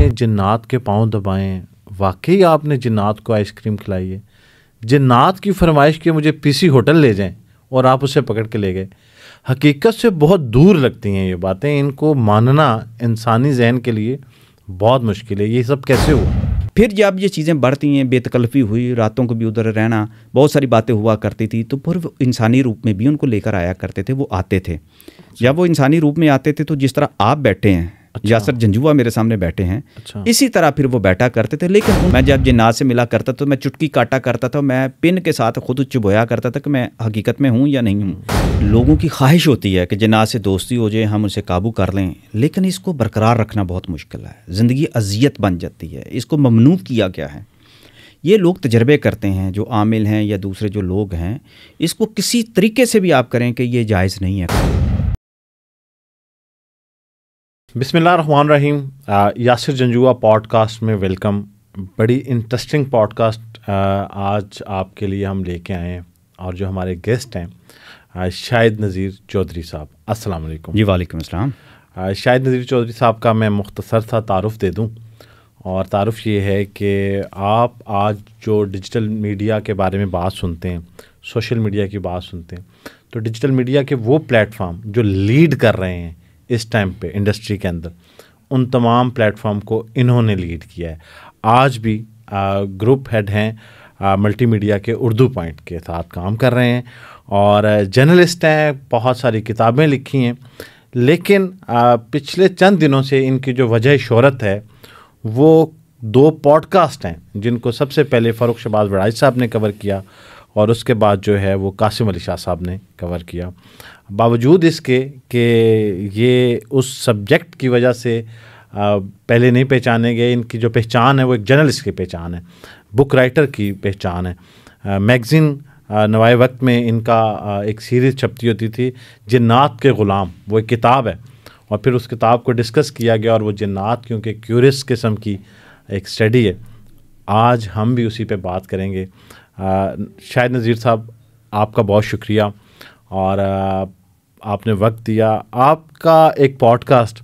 आपने जन्नात के पाँव दबाएं वाकई आपने जन्नात को आइसक्रीम खिलाई है जन्नात की फरमाइश की मुझे पीसी होटल ले जाएं और आप उसे पकड़ के ले गए हकीकत से बहुत दूर लगती हैं ये बातें इनको मानना इंसानी जहन के लिए बहुत मुश्किल है ये सब कैसे हुआ फिर जब ये चीज़ें बढ़ती हैं बेतकल्फ़ी हुई रातों को भी उधर रहना बहुत सारी बातें हुआ करती थी तो फिर वो इंसानी रूप में भी उनको लेकर आया करते थे वो आते थे जब वो इंसानी रूप में आते थे तो जिस तरह आप बैठे हैं अच्छा। यासर झंझुआ मेरे सामने बैठे हैं अच्छा। इसी तरह फिर वो बैठा करते थे लेकिन मैं जब जिन्नाज से मिला करता तो मैं चुटकी काटा करता था मैं पिन के साथ खुद चुभोया करता था कि मैं हकीकत में हूँ या नहीं हूँ लोगों की ख्वाहिश होती है कि जिन्नाज से दोस्ती हो जाए हम उसे काबू कर लें लेकिन इसको बरकरार रखना बहुत मुश्किल है ज़िंदगी अजियत बन जाती है इसको ममनू किया गया है ये लोग तजर्बे करते हैं जो आमिल हैं या दूसरे जो लोग हैं इसको किसी तरीके से भी आप करें कि ये जायज़ नहीं है बिसमिल्ल रहीम यासिर जंजुआ पॉडकास्ट में वेलकम बड़ी इंटरेस्टिंग पॉडकास्ट आज आपके लिए हम लेके आए हैं और जो हमारे गेस्ट हैं शाहिद नज़ीर चौधरी साहब अस्सलाम वालेकुम जी वालेकुम अस्सलाम शाहिद नज़ीर चौधरी साहब का मैं मुख्तसर सा तारफ़ दे दूँ और तारफ़ ये है कि आप आज जो डिजिटल मीडिया के बारे में बात सुनते हैं सोशल मीडिया की बात सुनते हैं तो डिजिटल मीडिया के वो प्लेटफार्म जो लीड कर रहे हैं इस टाइम पे इंडस्ट्री के अंदर उन तमाम प्लेटफॉर्म को इन्होंने लीड किया है आज भी आ, ग्रुप हेड हैं मल्टीमीडिया के उर्दू पॉइंट के साथ काम कर रहे हैं और जर्नलिस्ट हैं बहुत सारी किताबें लिखी हैं लेकिन आ, पिछले चंद दिनों से इनकी जो वजह शहरत है वो दो पॉडकास्ट हैं जिनको सबसे पहले फ़ारूक शबाज वड़ाज साहब ने कवर किया और उसके बाद जो है वो कासिम अली शाह साहब ने कवर किया बावजूद इसके कि ये उस सब्जेक्ट की वजह से पहले नहीं पहचाने गए इनकी जो पहचान है वो एक जर्नलिस्ट की पहचान है बुक राइटर की पहचान है मैगज़ीन नवाए वक्त में इनका एक सीरीज़ छपती होती थी जन्नात के ग़ुलाम वो एक किताब है और फिर उस किताब को डिस्कस किया गया और वो जन्नात क्योंकि क्यूरियस किस्म की एक स्टडी है आज हम भी उसी पे बात करेंगे शायद नज़ीर साहब आपका बहुत शुक्रिया और आपने वक्त दिया आपका एक पॉडकास्ट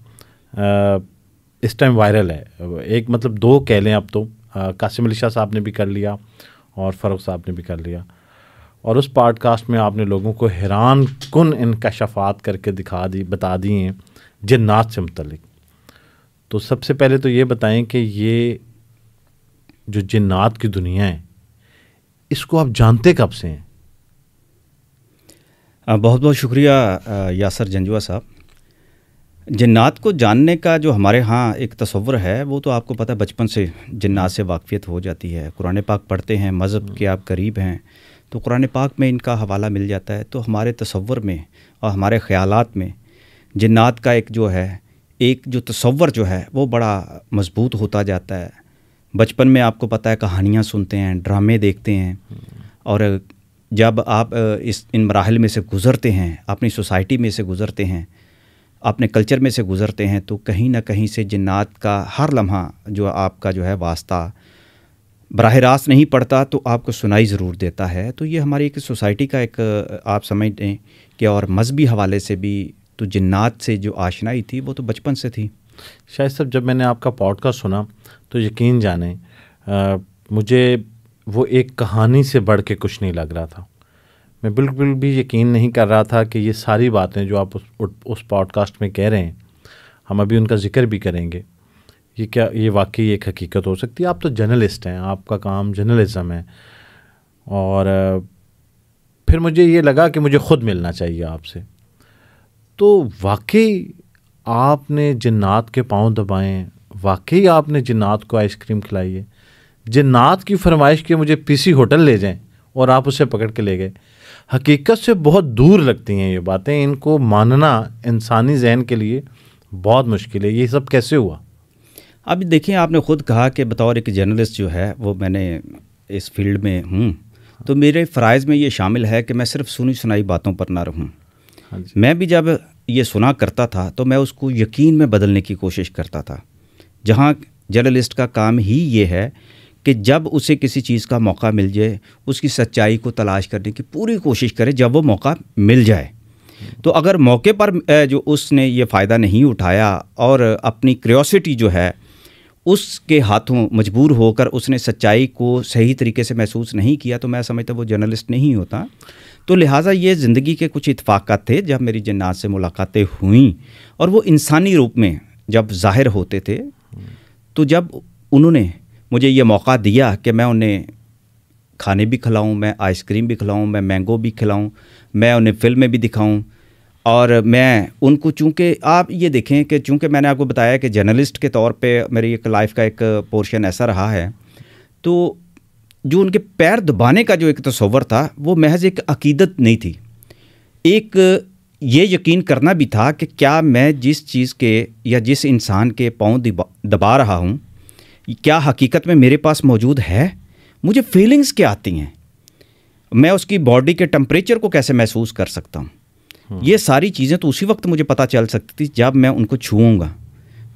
इस टाइम वायरल है एक मतलब दो कह लें अब तो कासिम अली शाह साहब ने भी कर लिया और फ़रूख साहब ने भी कर लिया और उस पॉडकास्ट में आपने लोगों को हैरान कन इनकशफात करके दिखा दी बता दिए हैं जन्नात से मतलब तो सबसे पहले तो ये बताएं कि ये जो जन्नात की दुनिया है इसको आप जानते कब से हैं बहुत बहुत शुक्रिया यासर जंजुआ साहब जन्नात को जानने का जो हमारे यहाँ एक तस्वुर है वो तो आपको पता है बचपन से जन्नात से वाकफ़ियत हो जाती है कुरान पाक पढ़ते हैं मज़हब हम्म। के आप करीब हैं तो कुरान पाक में इनका हवाला मिल जाता है तो हमारे तस्वर में और हमारे ख़्याल में जन्नात का एक जो है एक जो तस्वर जो है वो बड़ा मज़बूत होता जाता है बचपन में आपको पता है कहानियाँ सुनते हैं ड्रामे देखते हैं और जब आप इस इन मराहल में से गुज़रते हैं अपनी सोसाइटी में से गुज़रते हैं अपने कल्चर में से गुज़रते हैं तो कहीं ना कहीं से जन्नात का हर लम्हा जो आपका जो है वास्ता बरह रास्त नहीं पड़ता तो आपको सुनाई ज़रूर देता है तो ये हमारी एक सोसाइटी का एक आप समझ दें कि और मजहबी हवाले से भी तो जन्नात से जो आशनाई थी वो तो बचपन से थी शायद साहब जब मैंने आपका पॉडकास्ट सुना तो यकीन जाने आ, मुझे वो एक कहानी से बढ़ के कुछ नहीं लग रहा था मैं बिल्कुल भी यकीन नहीं कर रहा था कि ये सारी बातें जो आप उस उस पॉडकास्ट में कह रहे हैं हम अभी उनका जिक्र भी करेंगे ये क्या ये वाकई एक हकीकत हो सकती है आप तो जर्नलिस्ट हैं आपका काम जर्नलिज़म है और फिर मुझे ये लगा कि मुझे ख़ुद मिलना चाहिए आपसे तो वाकई आपने जन्नात के पाँव दबाए वाकई आपने जन्नात को आइसक्रीम खिलाई है जन्नात की फरमाइश के मुझे पीसी होटल ले जाएं और आप उसे पकड़ के ले गए हकीकत से बहुत दूर लगती हैं ये बातें इनको मानना इंसानी जहन के लिए बहुत मुश्किल है ये सब कैसे हुआ अब देखिए आपने ख़ुद कहा कि बतौर एक जर्नलिस्ट जो है वो मैंने इस फील्ड में हूँ तो मेरे फ़रज़ में ये शामिल है कि मैं सिर्फ सुनी सुनाई बातों पर ना रहूँ हाँ मैं भी जब ये सुना करता था तो मैं उसको यकीन में बदलने की कोशिश करता था जहाँ जर्नलिस्ट का काम ही ये है कि जब उसे किसी चीज़ का मौका मिल जाए उसकी सच्चाई को तलाश करने की पूरी कोशिश करे जब वो मौका मिल जाए तो अगर मौके पर जो उसने ये फ़ायदा नहीं उठाया और अपनी क्रियोसिटी जो है उसके हाथों मजबूर होकर उसने सच्चाई को सही तरीके से महसूस नहीं किया तो मैं समझता वो जर्नलिस्ट नहीं होता तो लिहाजा ये ज़िंदगी के कुछ इतफाक़ थे जब मेरी जन्नात से मुलाकातें हुई और वो इंसानी रूप में जब ज़ाहिर होते थे तो जब उन्होंने मुझे ये मौका दिया कि मैं उन्हें खाने भी खिलाऊं मैं आइसक्रीम भी खिलाऊं मैं मैंगो भी खिलाऊं मैं उन्हें फिल्में भी दिखाऊं और मैं उनको चूँकि आप ये देखें कि चूँकि मैंने आपको बताया कि जर्नलिस्ट के तौर पे मेरी एक लाइफ का एक पोर्शन ऐसा रहा है तो जो उनके पैर दबाने का जो एक तस्वर था वो महज एक अकीदत नहीं थी एक ये यकीन करना भी था कि क्या मैं जिस चीज़ के या जिस इंसान के पाँव दबा रहा हूँ क्या हकीकत में मेरे पास मौजूद है मुझे फीलिंग्स क्या आती हैं मैं उसकी बॉडी के टम्परेचर को कैसे महसूस कर सकता हूँ हम्म। ये सारी चीज़ें तो उसी वक्त मुझे पता चल सकती थी जब मैं उनको छूँगा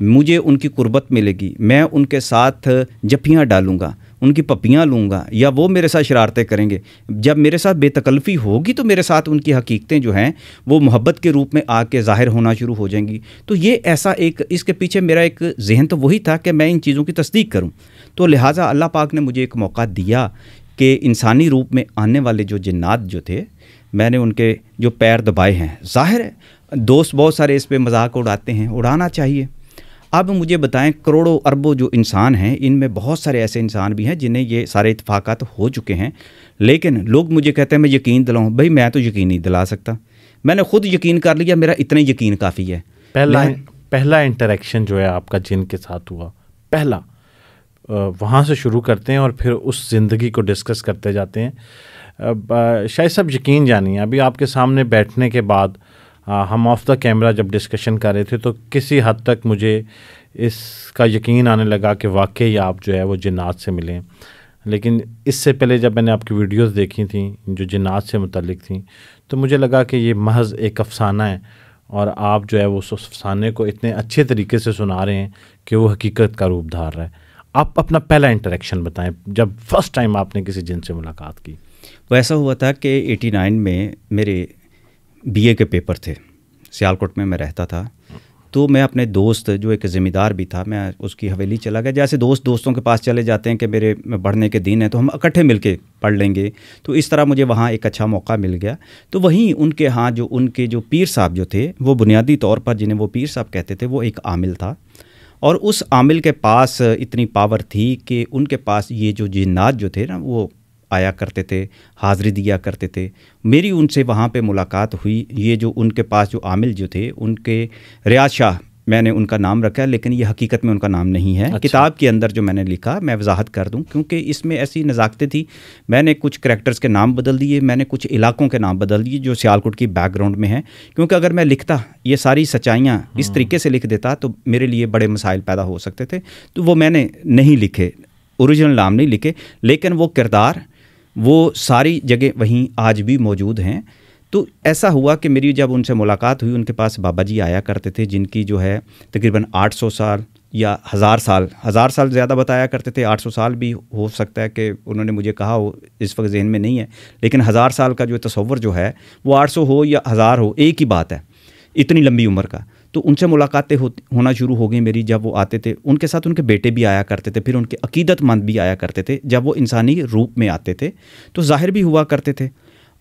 मुझे उनकी कुर्बत मिलेगी मैं उनके साथ जफियाँ डालूँगा उनकी पपियाँ लूँगा या वो मेरे साथ शरारतें करेंगे जब मेरे साथ बेतकल्फ़ी होगी तो मेरे साथ उनकी हकीकतें जो हैं वो मोहब्बत के रूप में आके ज़ाहिर होना शुरू हो जाएंगी तो ये ऐसा एक इसके पीछे मेरा एक जहन तो वही था कि मैं इन चीज़ों की तस्दीक करूँ तो लिहाजा अल्लाह पाक ने मुझे एक मौका दिया कि इंसानी रूप में आने वाले जो जन्ात जो थे मैंने उनके जो पैर दबाए हैं ज़ाहिर है दोस्त बहुत सारे इस पर मजाक उड़ाते हैं उड़ाना चाहिए अब मुझे बताएं करोड़ों अरबों जो इंसान हैं इनमें बहुत सारे ऐसे इंसान भी हैं जिन्हें ये सारे इतफाक़ात हो चुके हैं लेकिन लोग मुझे कहते हैं मैं यकीन दिलाऊँ भाई मैं तो यकीन नहीं दिला सकता मैंने खुद यकीन कर लिया मेरा इतना यकीन काफ़ी है पहला पहला इंटरेक्शन जो है आपका जिन के साथ हुआ पहला वहाँ से शुरू करते हैं और फिर उस ज़िंदगी को डिस्कस करते जाते हैं शायद सब यकीन जानिए अभी आपके सामने बैठने के बाद हम ऑफ द कैमरा जब डिस्कशन कर रहे थे तो किसी हद तक मुझे इसका यकीन आने लगा कि वाकई आप जो है वो जिन्नात से मिलें लेकिन इससे पहले जब मैंने आपकी वीडियोस देखी थी जो जिन्नात से मुतलिक थी तो मुझे लगा कि ये महज एक अफसाना है और आप जो है वो उस अफसाने को इतने अच्छे तरीके से सुना रहे हैं कि वो हकीकत का रूप धार रहा है आप अपना पहला इंटरेक्शन बताएं जब फर्स्ट टाइम आपने किसी जिन से मुलाकात की वैसा तो हुआ था कि 89 में मेरे बीए के पेपर थे सियालकोट में मैं रहता था तो मैं अपने दोस्त जो एक ज़िम्मेदार भी था मैं उसकी हवेली चला गया जैसे दोस्त दोस्तों के पास चले जाते हैं कि मेरे पढ़ने के दिन हैं तो हम इकट्ठे मिल पढ़ लेंगे तो इस तरह मुझे वहाँ एक अच्छा मौका मिल गया तो वहीं उनके यहाँ जो उनके जो पीर साहब जो थे वो बुनियादी तौर पर जिन्हें वो पीर साहब कहते थे वो एक आमिल था और उस आमिल के पास इतनी पावर थी कि उनके पास ये जो जिन्नात जो थे ना वो आया करते थे हाज़री दिया करते थे मेरी उनसे वहाँ पे मुलाकात हुई ये जो उनके पास जो आमिल जो थे उनके रियाज शाह मैंने उनका नाम रखा लेकिन ये हकीकत में उनका नाम नहीं है अच्छा। किताब के अंदर जो मैंने लिखा मैं वजाहत कर दूं क्योंकि इसमें ऐसी नज़ाकतें थी मैंने कुछ करेक्टर्स के नाम बदल दिए मैंने कुछ इलाकों के नाम बदल दिए जो सियालकोट की बैकग्राउंड में हैं क्योंकि अगर मैं लिखता ये सारी सच्चाइयाँ इस हाँ। तरीके से लिख देता तो मेरे लिए बड़े मसाइल पैदा हो सकते थे तो वो मैंने नहीं लिखे औरिजिनल नाम नहीं लिखे लेकिन वो किरदार वो सारी जगह वहीं आज भी मौजूद हैं तो ऐसा हुआ कि मेरी जब उनसे मुलाकात हुई उनके पास बाबा जी आया करते थे जिनकी जो है तकरीबन 800 साल या हज़ार साल हज़ार साल ज़्यादा बताया करते थे 800 साल भी हो सकता है कि उन्होंने मुझे कहा हो इस वक्त जहन में नहीं है लेकिन हज़ार साल का जो तस्वर जो है वो 800 हो या हज़ार हो एक ही बात है इतनी लंबी उम्र का तो उनसे मुलाकातें हो होना शुरू हो गई मेरी जब वो आते थे उनके साथ उनके बेटे भी आया करते थे फिर उनके अकीदतमंद भी आया करते थे जब वो इंसानी रूप में आते थे तो ज़ाहिर भी हुआ करते थे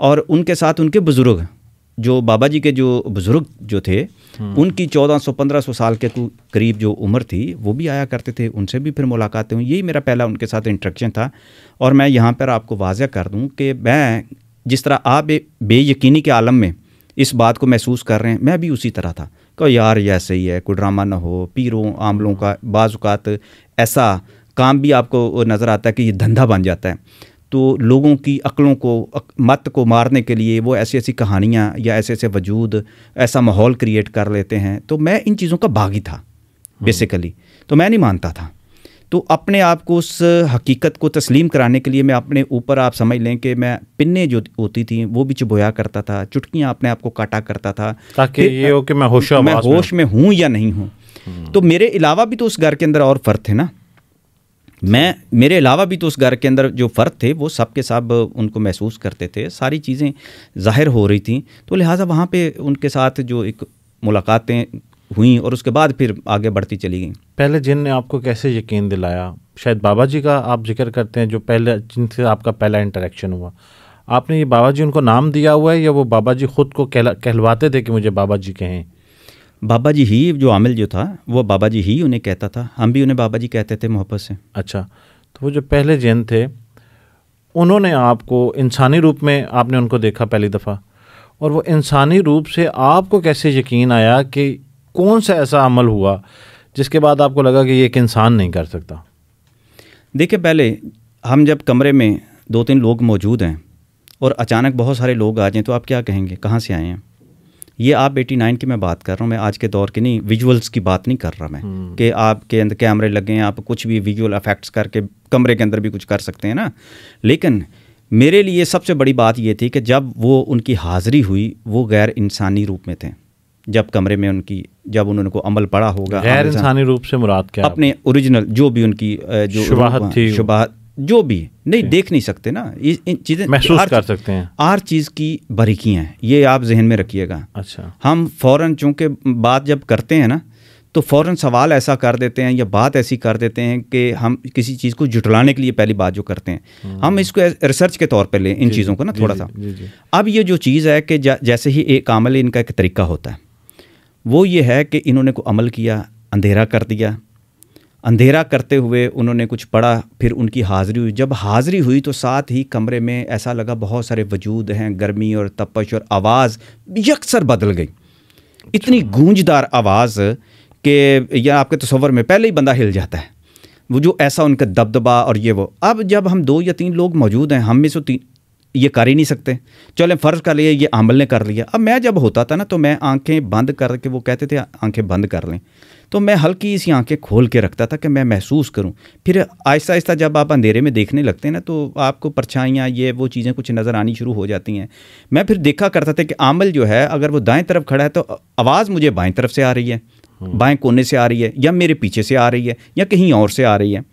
और उनके साथ उनके बुज़ुर्ग जो बाबा जी के जो बुज़ुर्ग जो थे हम्म। उनकी 1400-1500 साल के करीब जो उम्र थी वो भी आया करते थे उनसे भी फिर मुलाकातें हुई यही मेरा पहला उनके साथ इंट्रक्शन था और मैं यहाँ पर आपको वाजह कर दूँ कि मैं जिस तरह आप बेयकीनी के आलम में इस बात को महसूस कर रहे हैं मैं भी उसी तरह था कहो यार ये ऐसे ही है कोई ड्रामा ना हो पीरों आमलों का बाज़ात ऐसा काम भी आपको नज़र आता है कि ये धंधा बन जाता है तो लोगों की अक्लों को मत को मारने के लिए वो ऐसी ऐसी कहानियाँ या ऐसे ऐसे वजूद ऐसा माहौल क्रिएट कर लेते हैं तो मैं इन चीज़ों का बागी था हम्म। बेसिकली तो मैं नहीं मानता था तो अपने आप को उस हकीकत को तस्लीम कराने के लिए मैं अपने ऊपर आप समझ लें कि मैं पिन्ने जो होती थी वो भी चुबोया करता था चुटकियाँ अपने आप को काटा करता था ताकि ये हो कि मैं होश मैं होश में हूँ या नहीं हूँ हम्म। तो मेरे अलावा भी तो उस घर के अंदर और फ़र्क थे ना मैं मेरे अलावा भी तो उस घर के अंदर जो फ़र्क थे वो सब के सब उनको महसूस करते थे सारी चीज़ें जाहिर हो रही थी तो लिहाजा वहाँ पे उनके साथ जो एक मुलाकातें हुई और उसके बाद फिर आगे बढ़ती चली गई पहले जिन ने आपको कैसे यकीन दिलाया शायद बाबा जी का आप जिक्र करते हैं जो पहले जिनसे आपका पहला इंटरेक्शन हुआ आपने ये बाबा जी उनको नाम दिया हुआ है या वो बाबा जी ख़ुद को कहला कहलवाते थे कि मुझे बाबा जी कहें बाबा जी ही जो आमिल जो था वो बाबा जी ही उन्हें कहता था हम भी उन्हें बाबा जी कहते थे मोहब्बत से अच्छा तो वो जो पहले जैन थे उन्होंने आपको इंसानी रूप में आपने उनको देखा पहली दफ़ा और वो इंसानी रूप से आपको कैसे यकीन आया कि कौन सा ऐसा अमल हुआ जिसके बाद आपको लगा कि ये एक इंसान नहीं कर सकता देखिए पहले हम जब कमरे में दो तीन लोग मौजूद हैं और अचानक बहुत सारे लोग आ जाएँ तो आप क्या कहेंगे कहाँ से आए हैं ये आप एटी नाइन की मैं बात कर रहा हूँ मैं आज के दौर की नहीं विजुअल्स की बात नहीं कर रहा मैं हम्म। कि आपके अंदर कैमरे लगे हैं आप कुछ भी विजुअल अफेक्ट्स करके कमरे के अंदर भी कुछ कर सकते हैं ना लेकिन मेरे लिए सबसे बड़ी बात ये थी कि जब वो उनकी हाज़िरी हुई वो गैर इंसानी रूप में थे जब कमरे में उनकी जब उन्होंने को अमल पड़ा होगा गैर इंसानी रूप से मुराद क्या अपने ओरिजिनल जो भी उनकी जो शुबाहत थी शुबाहत जो भी नहीं देख नहीं सकते ना इन चीज़ें महसूस कर सकते हैं हर चीज़ की बारीकियाँ हैं ये आप जहन में रखिएगा अच्छा हम फ़ौर चूँकि बात जब करते हैं ना तो फ़ौर सवाल ऐसा कर देते हैं या बात ऐसी कर देते हैं कि हम किसी चीज़ को जुटलाने के लिए पहली बात जो करते हैं हम्म। हम इसको रिसर्च के तौर पर लें इन चीज़ों को ना थोड़ा सा अब ये जो चीज़ है कि जैसे ही एक आमल इनका एक तरीका होता है वो ये है कि इन्होंने को अमल किया अंधेरा कर दिया अंधेरा करते हुए उन्होंने कुछ पढ़ा फिर उनकी हाज़िरी हुई जब हाज़िरी हुई तो साथ ही कमरे में ऐसा लगा बहुत सारे वजूद हैं गर्मी और तपश और आवाज़ यकसर बदल गई अच्छा। इतनी गूंजदार आवाज़ कि या आपके तस्वर में पहले ही बंदा हिल जाता है वो जो ऐसा उनका दबदबा और ये वो अब जब हम दो या तीन लोग मौजूद हैं हम में से तीन ये कर ही नहीं सकते चले फ़र्ज़ कर लिया ये अमल ने कर लिया अब मैं जब होता था ना तो मैं आंखें बंद करके वो कहते थे आंखें बंद कर लें तो मैं हल्की सी आंखें खोल के रखता था कि मैं महसूस करूं फिर आहिस्ता आहिस्ता जब आप अंधेरे में देखने लगते हैं ना तो आपको परछाइयाँ ये वो चीज़ें कुछ नज़र आनी शुरू हो जाती हैं मैं फिर देखा करता था कि आमल जो है अगर वो दाएँ तरफ खड़ा है तो आवाज़ मुझे बाएँ तरफ से आ रही है हाँ। बाएँ कोने से आ रही है या मेरे पीछे से आ रही है या कहीं और से आ रही है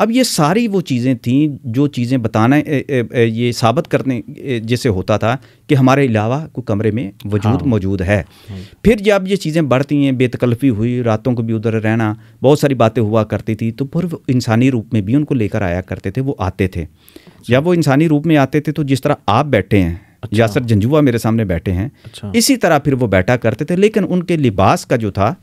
अब ये सारी वो चीज़ें थीं जो चीज़ें बताना ये साबित करने जैसे होता था कि हमारे अलावा को कमरे में वजूद हाँ। मौजूद है हाँ। फिर जब ये चीज़ें बढ़ती हैं बेतकल्फ़ी हुई रातों को भी उधर रहना बहुत सारी बातें हुआ करती थी तो फिर इंसानी रूप में भी उनको लेकर आया करते थे वो आते थे अच्छा। जब वो इंसानी रूप में आते थे तो जिस तरह आप बैठे हैं अच्छा। यासर झंझुआ मेरे सामने बैठे हैं अच्छा। इसी तरह फिर वो बैठा करते थे लेकिन उनके लिबास का जो था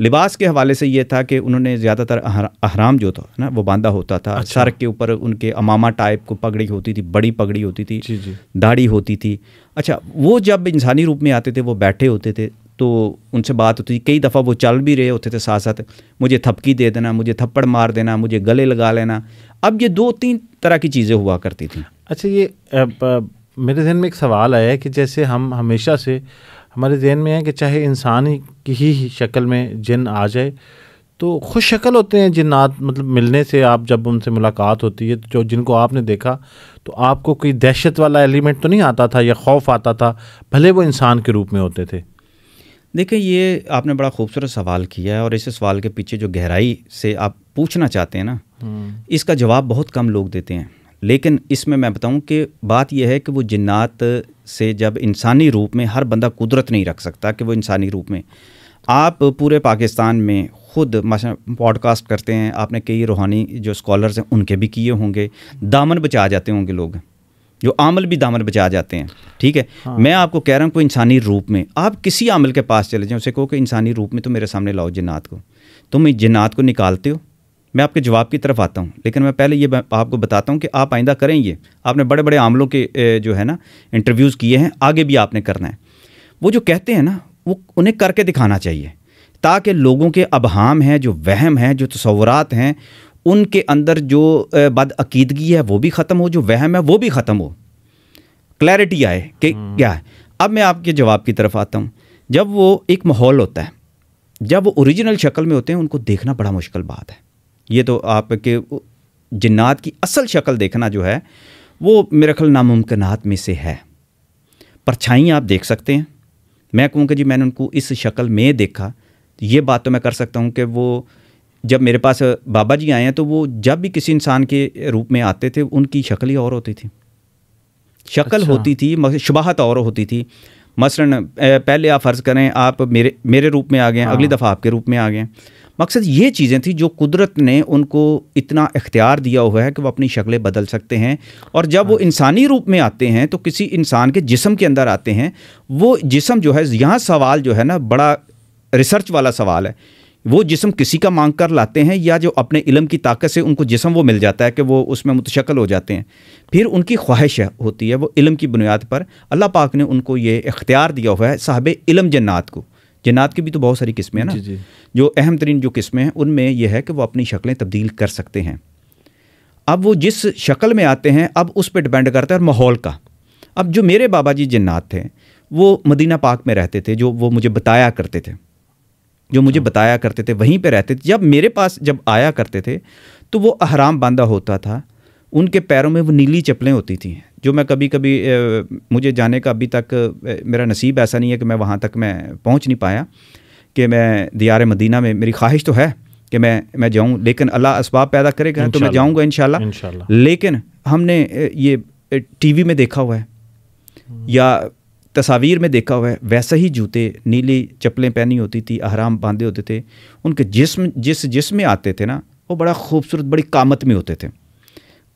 लिबास के हवाले से यह था कि उन्होंने ज़्यादातर अहराम जो था ना वो बांधा होता था अच्छा। सर के ऊपर उनके अमामा टाइप को पगड़ी होती थी बड़ी पगड़ी होती थी जी जी दाढ़ी होती थी अच्छा वो जब इंसानी रूप में आते थे वो बैठे होते थे तो उनसे बात होती थी कई दफ़ा वो चल भी रहे होते थे साथ साथ मुझे थपकी दे देना मुझे थप्पड़ मार देना मुझे गले लगा लेना अब ये दो तीन तरह की चीज़ें हुआ करती थी अच्छा ये मेरे जहन में एक सवाल आया है कि जैसे हम हमेशा से हमारे जहन में है कि चाहे इंसान की ही शक्ल में जिन आ जाए तो खुश शक्ल होते हैं जिन्नात मतलब मिलने से आप जब उनसे मुलाकात होती है तो जो जिनको आपने देखा तो आपको कोई दहशत वाला एलिमेंट तो नहीं आता था या खौफ आता था भले वो इंसान के रूप में होते थे देखिए ये आपने बड़ा खूबसूरत सवाल किया है और इस सवाल के पीछे जो गहराई से आप पूछना चाहते हैं ना हम्म। इसका जवाब बहुत कम लोग देते हैं लेकिन इसमें मैं बताऊं कि बात यह है कि वो जिन्नात से जब इंसानी रूप में हर बंदा कुदरत नहीं रख सकता कि वो इंसानी रूप में आप पूरे पाकिस्तान में ख़ुद पॉडकास्ट करते हैं आपने कई रूहानी जो स्कॉलर्स हैं उनके भी किए होंगे दामन बचा जाते होंगे लोग जो आमल भी दामन बचा जाते हैं ठीक है हाँ। मैं आपको कह रहा हूँ कोई इंसानी रूप में आप किसी आमल के पास चले जाएँ उसे कहो कि इंसानी रूप में तो मेरे सामने लाओ जिन्नात को तुम इस जिन्नात को निकालते हो मैं आपके जवाब की तरफ आता हूँ लेकिन मैं पहले ये आपको बताता हूँ कि आप आइंदा करें ये आपने बड़े बड़े आमलों के जो है ना इंटरव्यूज़ किए हैं आगे भी आपने करना है वो जो कहते हैं ना वो उन्हें करके दिखाना चाहिए ताकि लोगों के अबहाम हैं जो वहम हैं जो तस्वरत हैं उनके अंदर जो बदअकीदगी है वो भी ख़त्म हो जो वहम है वो भी ख़त्म हो क्लैरिटी आए कि हम्म। क्या है अब मैं आपके जवाब की तरफ आता हूँ जब वो एक माहौल होता है जब वो ओरिजिनल शक्ल में होते हैं उनको देखना बड़ा मुश्किल बात है ये तो आपके जन्नात की असल शक्ल देखना जो है वो मेरा ख्याल नामुमकिन में से है परछाई आप देख सकते हैं मैं कहूँगा जी मैंने उनको इस शक्ल में देखा ये बात तो मैं कर सकता हूँ कि वो जब मेरे पास बाबा जी आए हैं तो वो जब भी किसी इंसान के रूप में आते थे उनकी शक्ल ही और होती थी शक्ल अच्छा। होती थी शबाहत और होती थी मसलन पहले आप फ़र्ज़ करें आप मेरे मेरे रूप में आ गए हाँ। अगली दफ़ा आपके रूप में आ गए मकसद ये चीज़ें थी जो कुदरत ने उनको इतना इख्तियार दिया हुआ है कि वो अपनी शक्लें बदल सकते हैं और जब वो हाँ। इंसानी रूप में आते हैं तो किसी इंसान के जिसम के अंदर आते हैं वो जिसम जो है यहाँ सवाल जो है ना बड़ा रिसर्च वाला सवाल है वो जिसम किसी का मांग कर लाते हैं या जो अपने इलम की ताकत से उनको जिसम वो मिल जाता है कि वो उसमें मुतशक्ल हो जाते हैं फिर उनकी ख्वाहिश होती है वो इलम की बुनियाद पर अल्लाह पाक ने उनको ये इख्तियार दिया हुआ है साहब इलम जन्नात को जन्नात की भी तो बहुत सारी किस्में हैं ना जी जी। जो अहम तरीन जो किस्में हैं उनमें यह है कि वो अपनी शक्लें तब्दील कर सकते हैं अब वो जिस शक्ल में आते हैं अब उस पर डिपेंड करता है और माहौल का अब जो मेरे बाबा जी जन्नात थे वो मदीना पाक में रहते थे जो वो मुझे बताया करते थे जो मुझे हाँ। बताया करते थे वहीं पे रहते थे जब मेरे पास जब आया करते थे तो वो अहराम बांधा होता था उनके पैरों में वो नीली चप्पलें होती थी जो मैं कभी कभी मुझे जाने का अभी तक मेरा नसीब ऐसा नहीं है कि मैं वहाँ तक मैं पहुँच नहीं पाया कि मैं दियार मदीना में मेरी ख्वाहिश तो है कि मैं मैं जाऊँ लेकिन अल्लाह इसबाब पैदा करेगा तो मैं जाऊँगा इन लेकिन हमने ये टीवी में देखा हुआ है हम्म। या तस्वीर में देखा हुआ है वैसा ही जूते नीली चप्पलें पहनी होती थी आहराम बांधे होते थे उनके जिस्म जिस जिस्म में आते थे ना वो बड़ा खूबसूरत बड़ी कामत में होते थे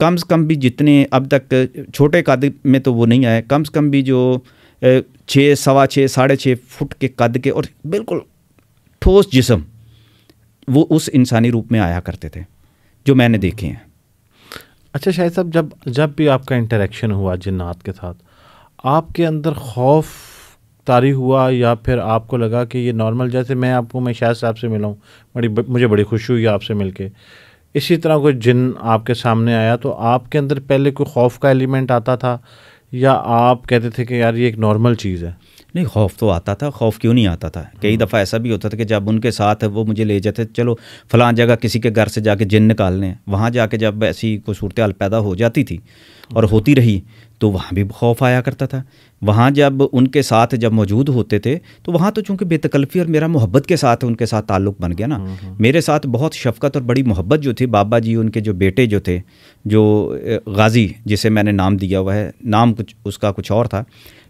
कम से कम भी जितने अब तक छोटे कद में तो वो नहीं आए कम से कम भी जो छः सवा छः साढ़े छः फुट के कद के और बिल्कुल ठोस जिसम वो उस इंसानी रूप में आया करते थे जो मैंने देखे हैं अच्छा शाहिद साहब जब जब भी आपका इंटरेक्शन हुआ जिन्नात के साथ आपके अंदर खौफ तारी हुआ या फिर आपको लगा कि ये नॉर्मल जैसे मैं आपको मैं शायद साहब से मिला हूँ बड़ी मुझे बड़ी खुशी हुई आपसे मिलके इसी तरह कोई जिन आपके सामने आया तो आपके अंदर पहले कोई खौफ का एलिमेंट आता था या आप कहते थे कि यार ये एक नॉर्मल चीज़ है नहीं खौफ तो आता था खौफ क्यों नहीं आता था कई दफ़ा ऐसा भी होता था कि जब उनके साथ वो मुझे ले जाते चलो फलां जगह किसी के घर से जाके जिन निकालने वहाँ जाके जब ऐसी कोई सूरत हाल पैदा हो जाती थी और होती रही तो वहाँ भी खौफ आया करता था वहाँ जब उनके साथ जब मौजूद होते थे तो वहाँ तो चूँकि बेतकल्फ़ी और मेरा मोहब्बत के साथ उनके साथ ताल्लुक़ बन गया ना हम्म, हम्म। मेरे साथ बहुत शफकत और बड़ी मोहब्बत जो थी बाबा जी उनके जो बेटे जो थे जो गाज़ी जिसे मैंने नाम दिया हुआ है नाम कुछ उसका कुछ और था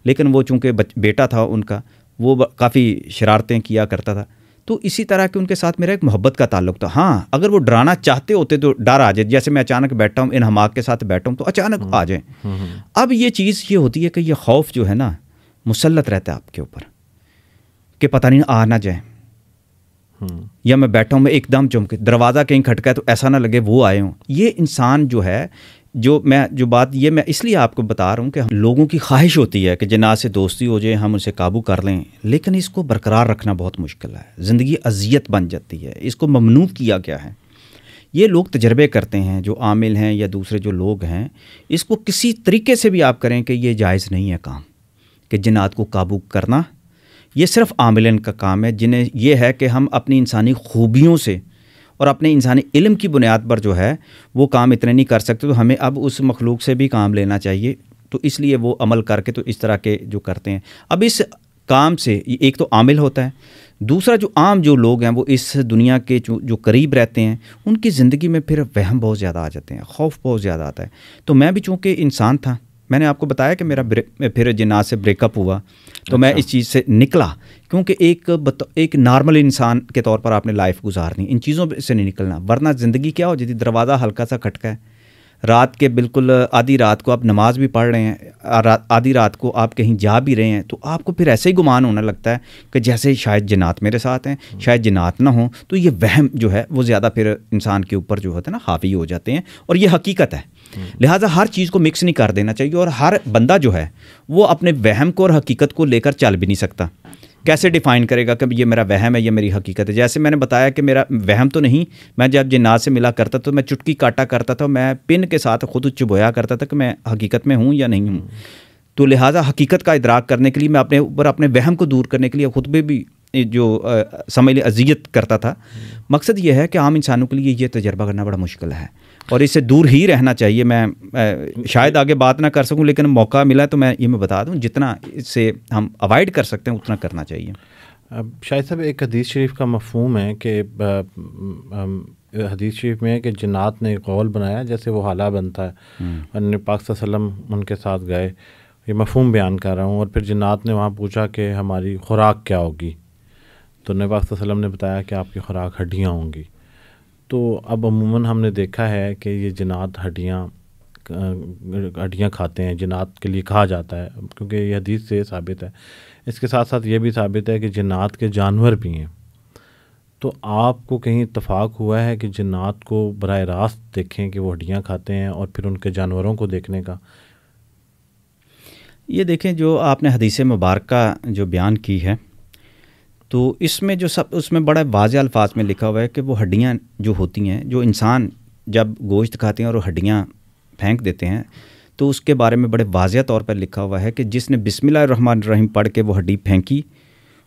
लेकिन वो चूँकि बेटा था उनका वो काफ़ी शरारतें किया करता था तो इसी तरह के उनके साथ मेरा एक मोहब्बत का ताल्लुक था तो, हाँ अगर वो डराना चाहते होते तो डर आ जाए जैसे मैं अचानक बैठा हूँ इन हमाक के साथ बैठा हूँ तो अचानक हम्म, आ जाए हम्म, हम्म। अब ये चीज़ ये होती है कि ये खौफ जो है ना मुसलत रहता है आपके ऊपर कि पता नहीं आ ना जाए या मैं बैठा हूँ मैं एकदम चुमके दरवाज़ा कहीं खटका है तो ऐसा ना लगे वो आए हों ये इंसान जो है जो मैं जो बात ये मैं इसलिए आपको बता रहा हूँ कि हम लोगों की ख्वाहिश होती है कि जनाज से दोस्ती हो जाए हम उसे काबू कर लें लेकिन इसको बरकरार रखना बहुत मुश्किल है ज़िंदगी अजियत बन जाती है इसको ममनू किया गया है ये लोग तजर्बे करते हैं जो आमिल हैं या दूसरे जो लोग हैं इसको किसी तरीके से भी आप करें कि ये जायज़ नहीं है काम कि जिनात को काबू करना ये सिर्फ आमिलन का काम है जिन्हें यह है कि हम अपनी इंसानी खूबियों से और अपने इंसानी इल्म की बुनियाद पर जो है वो काम इतने नहीं कर सकते तो हमें अब उस मखलूक से भी काम लेना चाहिए तो इसलिए वो अमल करके तो इस तरह के जो करते हैं अब इस काम से एक तो आमिल होता है दूसरा जो आम जो लोग हैं वो इस दुनिया के जो जो करीब रहते हैं उनकी ज़िंदगी में फिर वहम बहुत ज़्यादा आ जाते हैं खौफ बहुत ज़्यादा आता है तो मैं भी चूँकि इंसान था मैंने आपको बताया कि मेरा फिर जिन्नात से ब्रेकअप हुआ तो मैं अच्छा। इस चीज़ से निकला क्योंकि एक एक नॉर्मल इंसान के तौर पर आपने लाइफ गुजारनी इन चीज़ों से नहीं निकलना वरना ज़िंदगी क्या हो यदि दरवाज़ा हल्का सा खटका है रात के बिल्कुल आधी रात को आप नमाज भी पढ़ रहे हैं आधी रात को आप कहीं जा भी रहे हैं तो आपको फिर ऐसे ही गुमान होने लगता है कि जैसे शायद जिनात मेरे साथ हैं हम्म। शायद जिनात ना हो तो ये वहम जो है वो ज़्यादा फिर इंसान के ऊपर जो होता है ना हावी हो जाते हैं और ये हकीकत है हम्म। लिहाजा हर चीज़ को मिक्स नहीं कर देना चाहिए और हर बंदा जो है वो अपने वहम को और हकीकत को लेकर चल भी नहीं सकता कैसे डिफाइन करेगा कि ये मेरा वहम है ये मेरी हकीकत है जैसे मैंने बताया कि मेरा वहम तो नहीं मैं जब जिन्नात से मिला करता तो मैं चुटकी काटा करता था मैं पिन के साथ खुद चुभोया करता था कि मैं हकीकत में हूँ या नहीं हूँ तो लिहाजा हकीकत का इदराक करने के लिए मैं अपने ऊपर अपने वहम को दूर करने के लिए खुद भी जो समझ लें अजियत करता था मकसद यह है कि आम इंसानों के लिए ये तजर्बा करना बड़ा मुश्किल है और इससे दूर ही रहना चाहिए मैं शायद आगे बात ना कर सकूं लेकिन मौका मिला तो मैं ये मैं बता दूं जितना इससे हम अवॉइड कर सकते हैं उतना करना चाहिए अब शायद साहब एक हदीस शरीफ का मफहम है कि हदीस शरीफ में है कि जन्नात ने गौल बनाया जैसे वो हाला बनता है हम्म। और पाक वसलम उनके साथ गए ये मफहम बयान कर रहा हूँ और फिर जन्नात ने वहाँ पूछा कि हमारी खुराक क्या होगी तो नबाक वसलम ने बताया कि आपकी खुराक हड्डियाँ होंगी तो अब अमूमन हमने देखा है कि ये जिनात हड्डियाँ हड्डियाँ खाते हैं जिनात के लिए कहा जाता है क्योंकि ये हदीस से साबित है इसके साथ साथ ये भी साबित है कि जिनात के जानवर भी हैं तो आपको कहीं इतफाक़ हुआ है कि जिनात को बर रास्त देखें कि वो हड्डियाँ खाते हैं और फिर उनके जानवरों को देखने का ये देखें जो आपने हदीस मुबारक जो बयान की है तो इसमें जो सब उसमें बड़ा वाज अल्फाज में लिखा हुआ है कि वो हड्डियाँ जो होती हैं जो इंसान जब गोश्त खाते हैं और हड्डियाँ फेंक देते हैं तो उसके बारे में बड़े वाजह तौर पर लिखा हुआ है कि जिसने रहमान रहीम पढ़ के वो हड्डी फेंकी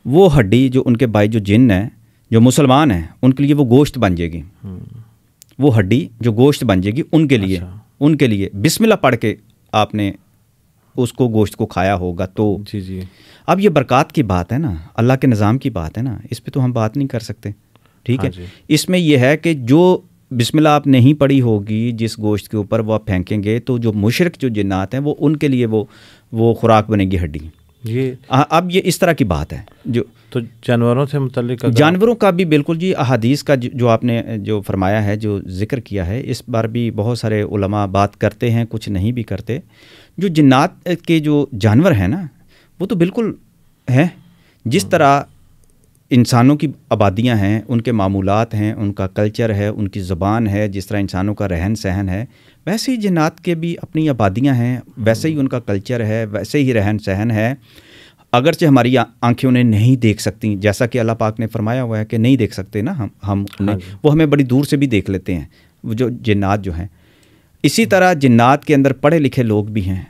वो हड्डी जो उनके भाई जो जिन है जो मुसलमान हैं उनके लिए वो गोश्त बन जाएगी हम्म। वो हड्डी जो गोश्त बन जाएगी उनके लिए अच्छा। उनके लिए बिसमिल्ला पढ़ के आपने उसको गोश्त को खाया होगा तो जी जी अब ये बरक़ात की बात है ना अल्लाह के निज़ाम की बात है ना इस पर तो हम बात नहीं कर सकते ठीक हाँ है इसमें यह है कि जो बिस्मिल्लाह आप नहीं पड़ी होगी जिस गोश्त के ऊपर वो आप फेंकेंगे तो जो मुशरक जो जिन्नात हैं वो उनके लिए वो वो खुराक बनेगी हड्डी ये आ, अब ये इस तरह की बात है जो तो जानवरों से मुतलिक जानवरों का भी बिल्कुल जी अहादीस का जो आपने जो फरमाया है जो जिक्र किया है इस बार भी बहुत सारे उलमा बात करते हैं कुछ नहीं भी करते जो जिन्नात के जो जानवर हैं ना वो तो बिल्कुल हैं जिस तरह इंसानों की आबादियां हैं उनके मामूलत हैं उनका कल्चर है उनकी ज़बान है जिस तरह इंसानों का रहन सहन है वैसे ही जन्ात के भी अपनी आबादियां हैं वैसे ही उनका कल्चर है वैसे ही रहन सहन है अगरचे हमारी आंखें उन्हें नहीं देख सकती जैसा कि अल्लाह पाक ने फरमाया हुआ है कि नहीं देख सकते ना हम हम उन्हें हाँ वो हमें बड़ी दूर से भी देख लेते हैं जो जन्ात जो हैं इसी तरह जिन्नात के अंदर पढ़े लिखे लोग भी हैं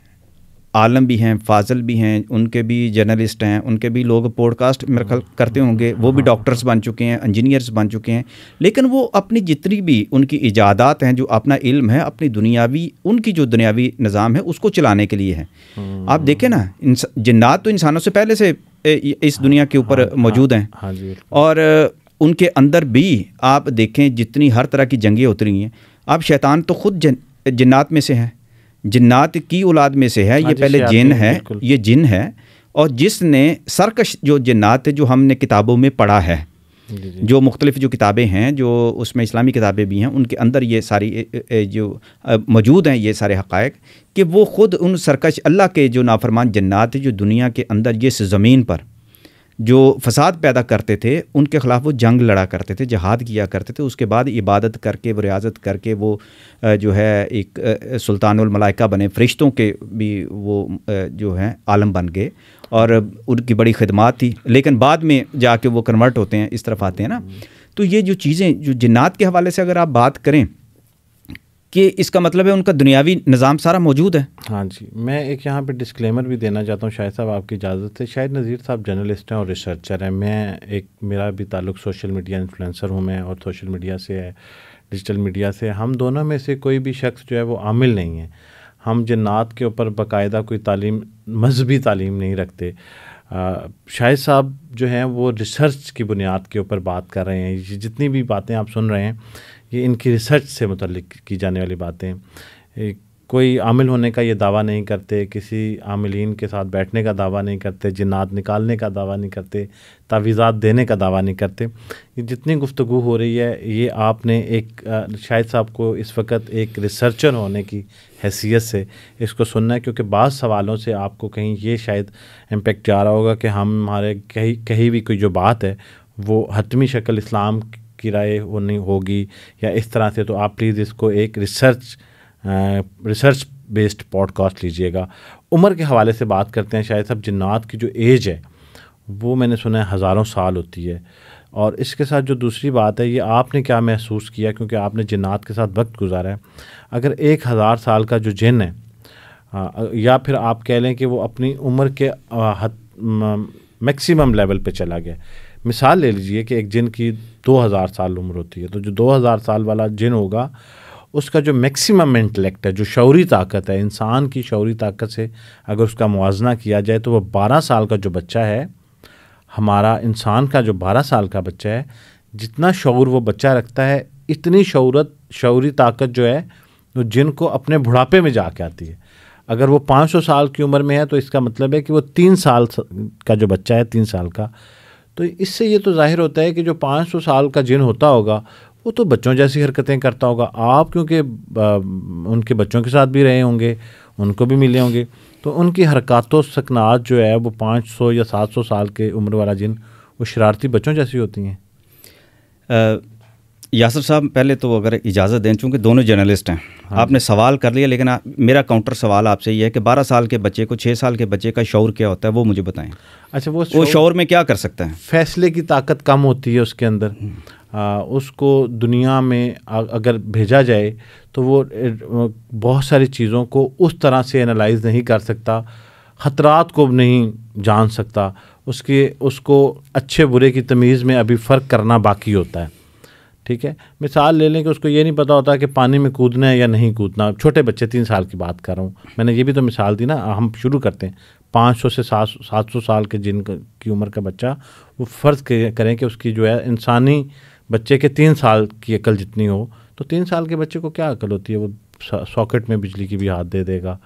आलम भी हैं फाजल भी हैं उनके भी जर्नलिस्ट हैं उनके भी लोग पॉडकास्ट मेरे ख्याल करते होंगे वो भी डॉक्टर्स हाँ। बन चुके हैं इंजीनियर्स बन चुके हैं लेकिन वो अपनी जितनी भी उनकी इजादात हैं जो अपना इल्म है अपनी दुनियावी उनकी जो दुनियावी निज़ाम है उसको चलाने के लिए है हम्म। आप देखें ना जन्नात तो इंसानों से पहले से इस दुनिया के ऊपर हाँ, मौजूद हाँ, हैं और उनके अंदर भी आप देखें जितनी हर तरह की जंगें उतरी हैं आप शैतान तो खुद जन्नात में से हैं जिन्नात की औलाद में से है ये हाँ पहले जिन है ये जिन है और जिसने सरकश जो जिन्नात जो हमने किताबों में पढ़ा है जो मुख्तलिफ जो किताबें हैं जो उसमें इस्लामी किताबें भी हैं उनके अंदर ये सारी जो मौजूद हैं ये सारे हक़ कि वो ख़ुद उन सरकश अल्लाह के जो नाफरमान जन्नात जो दुनिया के अंदर जिस ज़मीन पर जो फसाद पैदा करते थे उनके ख़िलाफ़ वो जंग लड़ा करते थे जहाद किया करते थे उसके बाद इबादत करके वो रियाजत करके वो जो है एक सुल्तानमलाइका बने फरिश्तों के भी वो जो हैं आलम बन गए और उनकी बड़ी खदमात थी लेकिन बाद में जाके वो कन्वर्ट होते हैं इस तरफ आते हैं ना तो ये जो चीज़ें जो जन्ात के हवाले से अगर आप बात करें कि इसका मतलब है उनका दुनियावी निज़ाम सारा मौजूद है हाँ जी मैं एक यहाँ पे डिस्क्लेमर भी देना चाहता हूँ शाहिद साहब आपकी इजाज़त से शायद नज़ीर साहब जर्नलिस्ट हैं और रिसर्चर हैं मैं एक मेरा भी ताल्लुक सोशल मीडिया इन्फ्लुएंसर हूँ मैं और सोशल मीडिया से है डिजिटल मीडिया से हम दोनों में से कोई भी शख्स जो है वो आमिल नहीं है हम जन्ात के ऊपर बाकायदा कोई तालीम मजहबी तालीम नहीं रखते शाहिद साहब जो हैं वो रिसर्च की बुनियाद के ऊपर बात कर रहे हैं जितनी भी बातें आप सुन रहे हैं ये इनकी रिसर्च से मतलब की जाने वाली बातें कोई आमिल होने का ये दावा नहीं करते किसी आमिलीन के साथ बैठने का दावा नहीं करते जिन्नात निकालने का दावा नहीं करते तावीज़ात देने का दावा नहीं करते ये जितनी गुफ्तु हो रही है ये आपने एक शायद साहब को इस वक्त एक रिसर्चर होने की हैसियत से इसको सुनना है क्योंकि बाद सवालों से आपको कहीं ये शायद इम्पेक्ट जा रहा होगा कि हम हमारे कहीं कहीं भी कोई जो बात है वो हतमी शक्ल इस्लाम आपकी राय होनी होगी या इस तरह से तो आप प्लीज़ इसको एक रिसर्च रिसर्च बेस्ड पॉडकास्ट लीजिएगा उम्र के हवाले से बात करते हैं शायद साहब जिन्नात की जो एज है वो मैंने सुना है हज़ारों साल होती है और इसके साथ जो दूसरी बात है ये आपने क्या महसूस किया क्योंकि आपने जिन्नात के साथ वक्त गुजारा है अगर एक हज़ार साल का जो जिन है या फिर आप कह लें कि वो अपनी उम्र के मैक्सिमम लेवल पे चला गया मिसाल ले लीजिए कि एक जिन की 2000 साल उम्र होती है तो जो 2000 साल वाला जिन होगा उसका जो मैक्सिमम इंटेलेक्ट है जो शौरी ताकत है इंसान की शौरी ताकत से अगर उसका मुवजना किया जाए तो वह बारह साल का जो बच्चा है हमारा इंसान का जो बारह साल का बच्चा है जितना शौर वो बच्चा रखता है इतनी शौरत शौरी ताकत जो है वो जिन को अपने बुढ़ापे में जा के आती है अगर वो 500 साल की उम्र में है तो इसका मतलब है कि वो तीन साल का जो बच्चा है तीन साल का तो इससे ये तो जाहिर होता है कि जो 500 साल का जिन होता होगा वो तो बच्चों जैसी हरकतें करता होगा आप क्योंकि उनके बच्चों के साथ भी रहे होंगे उनको भी मिले होंगे तो उनकी हरकत सकनात जो है वो 500 या 700 साल के उम्र वाला जिन वो शरारती बच्चों जैसी होती हैं यासर साहब पहले तो अगर इजाज़त दें चूँकि दोनों जर्नलिस्ट हैं हाँ। आपने सवाल कर लिया लेकिन आ, मेरा काउंटर सवाल आपसे ये है कि 12 साल के बच्चे को 6 साल के बच्चे का शौर क्या होता है वो मुझे बताएं अच्छा वो वो शौर में क्या कर सकता है फैसले की ताकत कम होती है उसके अंदर हम्म। आ, उसको दुनिया में अगर भेजा जाए तो वो बहुत सारी चीज़ों को उस तरह से एनालाइज नहीं कर सकता ख़तरात को नहीं जान सकता उसके उसको अच्छे बुरे की तमीज़ में अभी फ़र्क करना बाकी होता है ठीक है मिसाल ले लें कि उसको ये नहीं पता होता कि पानी में कूदना है या नहीं कूदना छोटे बच्चे तीन साल की बात कर रहा हूँ मैंने ये भी तो मिसाल दी ना हम शुरू करते हैं पाँच सौ से सात सात सौ साल के जिन की उम्र का बच्चा वो फ़र्ज़ करें कि उसकी जो है इंसानी बच्चे के तीन साल की अकल जितनी हो तो तीन साल के बच्चे को क्या अकल होती है वो सॉकेट में बिजली की भी हाथ दे देगा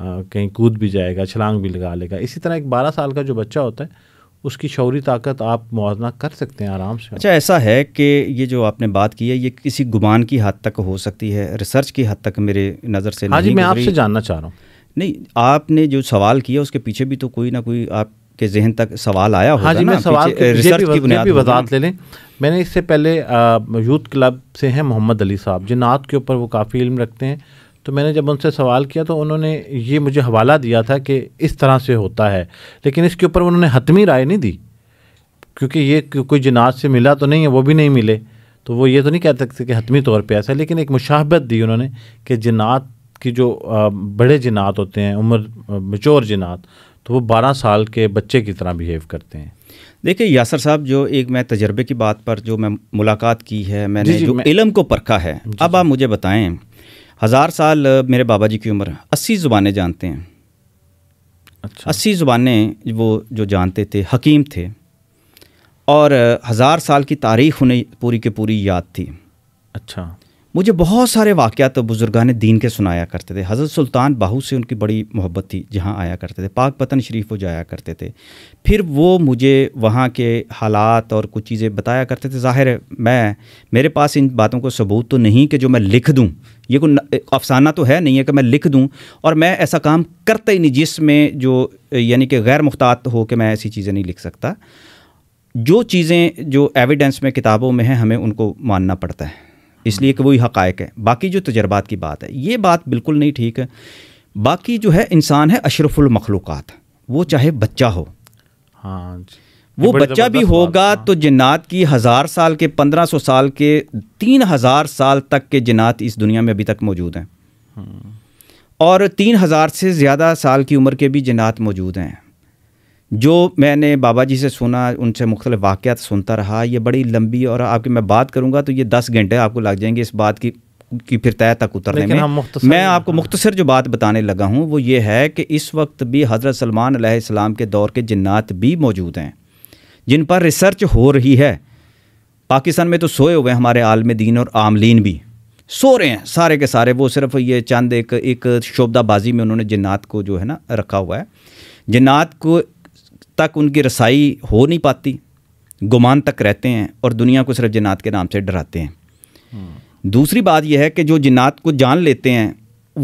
कहीं कूद भी जाएगा छलांग भी लगा लेगा इसी तरह एक बारह साल का जो बच्चा होता है उसकी शौरी ताकत आप मुआजना कर सकते हैं आराम से अच्छा ऐसा है कि ये जो आपने बात की है ये किसी गुमान की हद तक हो सकती है रिसर्च की हद तक मेरे नज़र से हाँ जी मैं आपसे जानना चाह रहा हूँ नहीं आपने जो सवाल किया उसके पीछे भी तो कोई ना कोई आपके जहन तक सवाल आया हाँ जी मैं सवाल रिसर्च की बुनियाद वजात ले लें मैंने इससे पहले यूथ क्लब से हैं मोहम्मद अली साहब जिनात के ऊपर वो काफ़ी इल्म रखते हैं तो मैंने जब उनसे सवाल किया तो उन्होंने ये मुझे हवाला दिया था कि इस तरह से होता है लेकिन इसके ऊपर उन्होंने हतमी राय नहीं दी क्योंकि ये कोई जिनाज से मिला तो नहीं है वो भी नहीं मिले तो वो ये तो नहीं कह सकते कि हतमी तौर पर ऐसा लेकिन एक मुशाहबत दी उन्होंने कि जिनात की जो बड़े जिनात होते हैं उम्र मचोर जिनात तो वो बारह साल के बच्चे की तरह बिहेव करते हैं देखिए यासर साहब जो एक मैं तजर्बे की बात पर जो मैं मुलाकात की है मैंने जी जी, जो मैं... इलम को परखा है अब आप मुझे बताएं हज़ार साल मेरे बाबा जी की उम्र अस्सी ज़ुबानें जानते हैं अच्छा अस्सी ज़ुबानें वो जो जानते थे हकीम थे और हज़ार साल की तारीख उन्हें पूरी के पूरी याद थी अच्छा मुझे बहुत सारे तो बुजुर्गान दीन के सुनाया करते थे हज़रत सुल्तान बाहू से उनकी बड़ी मोहब्बत थी जहाँ आया करते थे पाक पतन शरीफ वो जाया करते थे फिर वो मुझे वहाँ के हालात और कुछ चीज़ें बताया करते थे ज़ाहिर है मैं मेरे पास इन बातों को सबूत तो नहीं कि जो मैं लिख दूँ ये कोई अफसाना तो है नहीं है कि मैं लिख दूँ और मैं ऐसा काम करता ही नहीं जिसमें जो यानी कि गैर मुख्तात हो कि मैं ऐसी चीज़ें नहीं लिख सकता जो चीज़ें जो एविडेंस में किताबों में हैं हमें उनको मानना पड़ता है इसलिए कि वही हक़ है बाकी जो तजर्बात की बात है ये बात बिल्कुल नहीं ठीक है बाकी जो है इंसान है अशरफुलमखलूक़ात वो चाहे बच्चा हो हाँ वो बच्चा भी होगा तो जन्नात की हज़ार साल के पंद्रह सौ साल के तीन हज़ार साल तक के जन्नात इस दुनिया में अभी तक मौजूद हैं हम्म। और तीन हज़ार से ज़्यादा साल की उम्र के भी जन्नात मौजूद हैं जो मैंने बाबा जी से सुना उनसे मुख्तल वाक़ात सुनता रहा ये बड़ी लंबी और आपकी मैं बात करूँगा तो ये दस घंटे आपको लग जाएंगे इस बात की की फिर तय तक उतरने में मैं आपको मुख्तसर जो बात बताने लगा हूँ वो ये है कि इस वक्त भी हज़रत सलमान आसमाम के दौर के जन्ात भी मौजूद हैं जिन पर रिसर्च हो रही है पाकिस्तान में तो सोए हुए हैं हमारे आलम दीन और आमलिन भी सो रहे हैं सारे के सारे वो सिर्फ ये चंद एक एक शोबदाबाजी में उन्होंने जन्ात को जो है ना रखा हुआ है जन्ात को तक उनकी रसाई हो नहीं पाती गुमान तक रहते हैं और दुनिया को सिर्फ जन्ात के नाम से डराते हैं हम्म। दूसरी बात यह है कि जो जन्ात को जान लेते हैं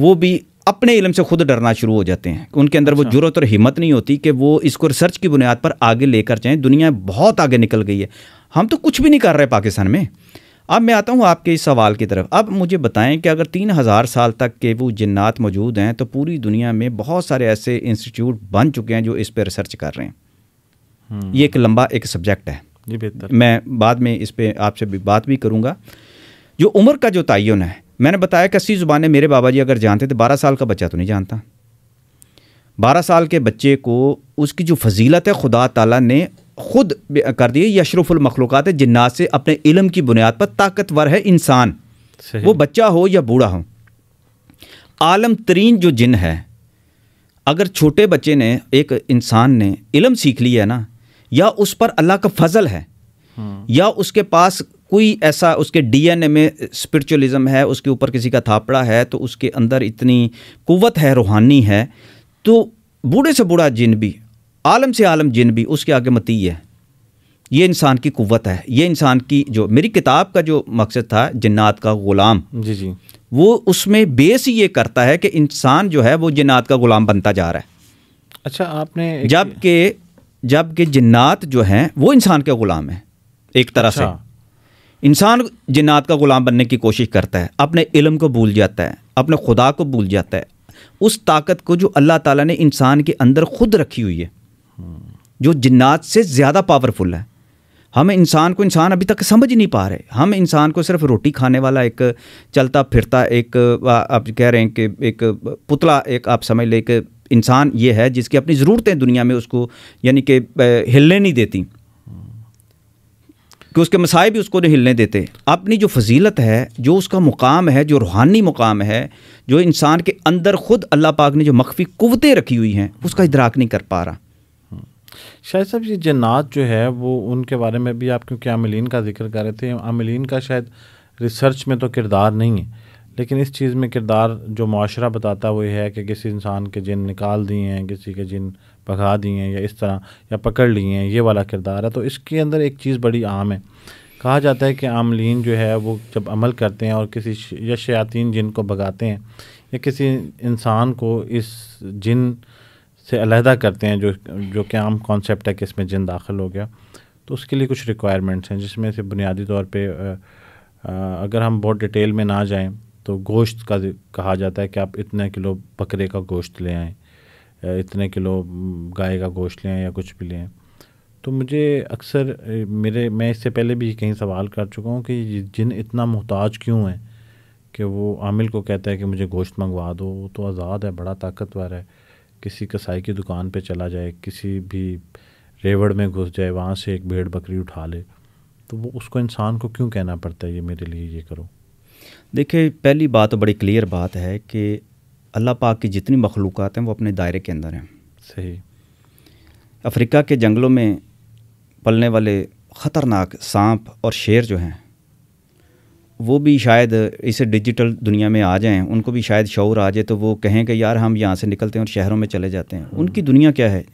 वो भी अपने इलम से खुद डरना शुरू हो जाते हैं उनके अंदर अच्छा। वो जरूरत और हिम्मत नहीं होती कि वो इसको रिसर्च की बुनियाद पर आगे लेकर जाएं दुनिया बहुत आगे निकल गई है हम तो कुछ भी नहीं कर रहे पाकिस्तान में अब मैं आता हूँ आपके इस सवाल की तरफ अब मुझे बताएं कि अगर तीन हज़ार साल तक के वो जन्नात मौजूद हैं तो पूरी दुनिया में बहुत सारे ऐसे इंस्टीट्यूट बन चुके हैं जो इस पर रिसर्च कर रहे हैं ये एक लंबा एक सब्जेक्ट है जी बेहतर मैं बाद में इस पर आपसे बात भी करूँगा जो उम्र का जो तयन है मैंने बताया कि अस्सी ज़ुबानें मेरे बाबा जी अगर जानते थे बारह साल का बच्चा तो नहीं जानता बारह साल के बच्चे को उसकी जो फजीलत है खुदा ताला ने खुद कर दी ये अशरफुल मखलूक़ात है जिन्नात से अपने इलम की बुनियाद पर ताकतवर है इंसान वो बच्चा हो या बूढ़ा हो आलम तरीन जो जिन है अगर छोटे बच्चे ने एक इंसान ने इलम सीख लिया है ना या उस पर अल्लाह का फजल है या उसके पास कोई ऐसा उसके डीएनए में स्पिरिचुअलिज्म है उसके ऊपर किसी का थापड़ा है तो उसके अंदर इतनी कुवत है रूहानी है तो बूढ़े से बूढ़ा जिन भी आलम से आलम जिन भी उसके आगे मती है ये इंसान की कुवत है ये इंसान की जो मेरी किताब का जो मकसद था जन्नात का ग़ुलाम जी जी वो उसमें बेस ये करता है कि इंसान जो है वो जन्नात का ग़ुलाम बनता जा रहा है अच्छा आपने जबकि जबकि जन्नात जो हैं वो इंसान के ग़ुलाम हैं एक तरह अच्छा। से इंसान जन्नात का ग़ुलाम बनने की कोशिश करता है अपने इलम को भूल जाता है अपने खुदा को भूल जाता है उस ताकत को जो अल्लाह ताला ने इंसान के अंदर खुद रखी हुई है जो जन्नात से ज़्यादा पावरफुल है हम इंसान को इंसान अभी तक समझ ही नहीं पा रहे हम इंसान को सिर्फ रोटी खाने वाला एक चलता फिरता एक आप कह रहे हैं कि एक पुतला एक आप समझ लें कि इंसान ये है जिसकी अपनी ज़रूरतें दुनिया में उसको यानी कि हिलने नहीं देती कि उसके मसाए भी उसको नहीं हिलने देते अपनी जो फजीलत है जो उसका मुकाम है जो रूहानी मुकाम है जो इंसान के अंदर ख़ुद अल्लाह पाक ने जो मख्फी कुवतें रखी हुई हैं उसका इदराक नहीं कर पा रहा शायद साहब ये जन्नात जो है वो उनके बारे में भी आप क्योंकि आमिलीन का जिक्र कर रहे थे आमिलीन का शायद रिसर्च में तो किरदार नहीं है लेकिन इस चीज़ में किरदार जो माशरा बताता वो है कि किसी इंसान के जिन निकाल दिए हैं किसी के जिन भगा दिए हैं या इस तरह या पकड़ लिए हैं ये वाला किरदार है तो इसके अंदर एक चीज़ बड़ी आम है कहा जाता है कि आमलिन जो है वो जब अमल करते हैं और किसी या शयातीन जिन को भगाते हैं या किसी इंसान को इस जिन से अलहदा करते हैं जो जो कि आम कॉन्सेप्ट है कि इसमें जिन दाखिल हो गया तो उसके लिए कुछ रिक्वायरमेंट्स हैं जिसमें से बुनियादी तौर पर अगर हम बहुत डिटेल में ना जाएँ तो गोश्त का कहा जाता है कि आप इतने किलो बकरे का गोश्त ले आएँ इतने किलो गाय का गोश्त ले आएँ या कुछ भी ले आएँ तो मुझे अक्सर मेरे मैं इससे पहले भी कहीं सवाल कर चुका हूँ कि जिन इतना मोहताज क्यों है कि वो आमिल को कहता है कि मुझे गोश्त मंगवा दो वो तो आज़ाद है बड़ा ताकतवर है किसी कसाई की दुकान पे चला जाए किसी भी रेवड़ में घुस जाए वहाँ से एक भेड़ बकरी उठा ले तो वो उसको इंसान को क्यों कहना पड़ता है ये मेरे लिए ये करो देखिए पहली बात तो बड़ी क्लियर बात है कि अल्लाह पाक की जितनी मखलूक़ हैं वो अपने दायरे के अंदर हैं सही अफ्रीका के जंगलों में पलने वाले ख़तरनाक सांप और शेर जो हैं वो भी शायद इस डिजिटल दुनिया में आ जाएं उनको भी शायद शौर आ जाए तो वो कहें कि यार हम यहाँ से निकलते हैं और शहरों में चले जाते हैं हम्म। उनकी दुनिया क्या है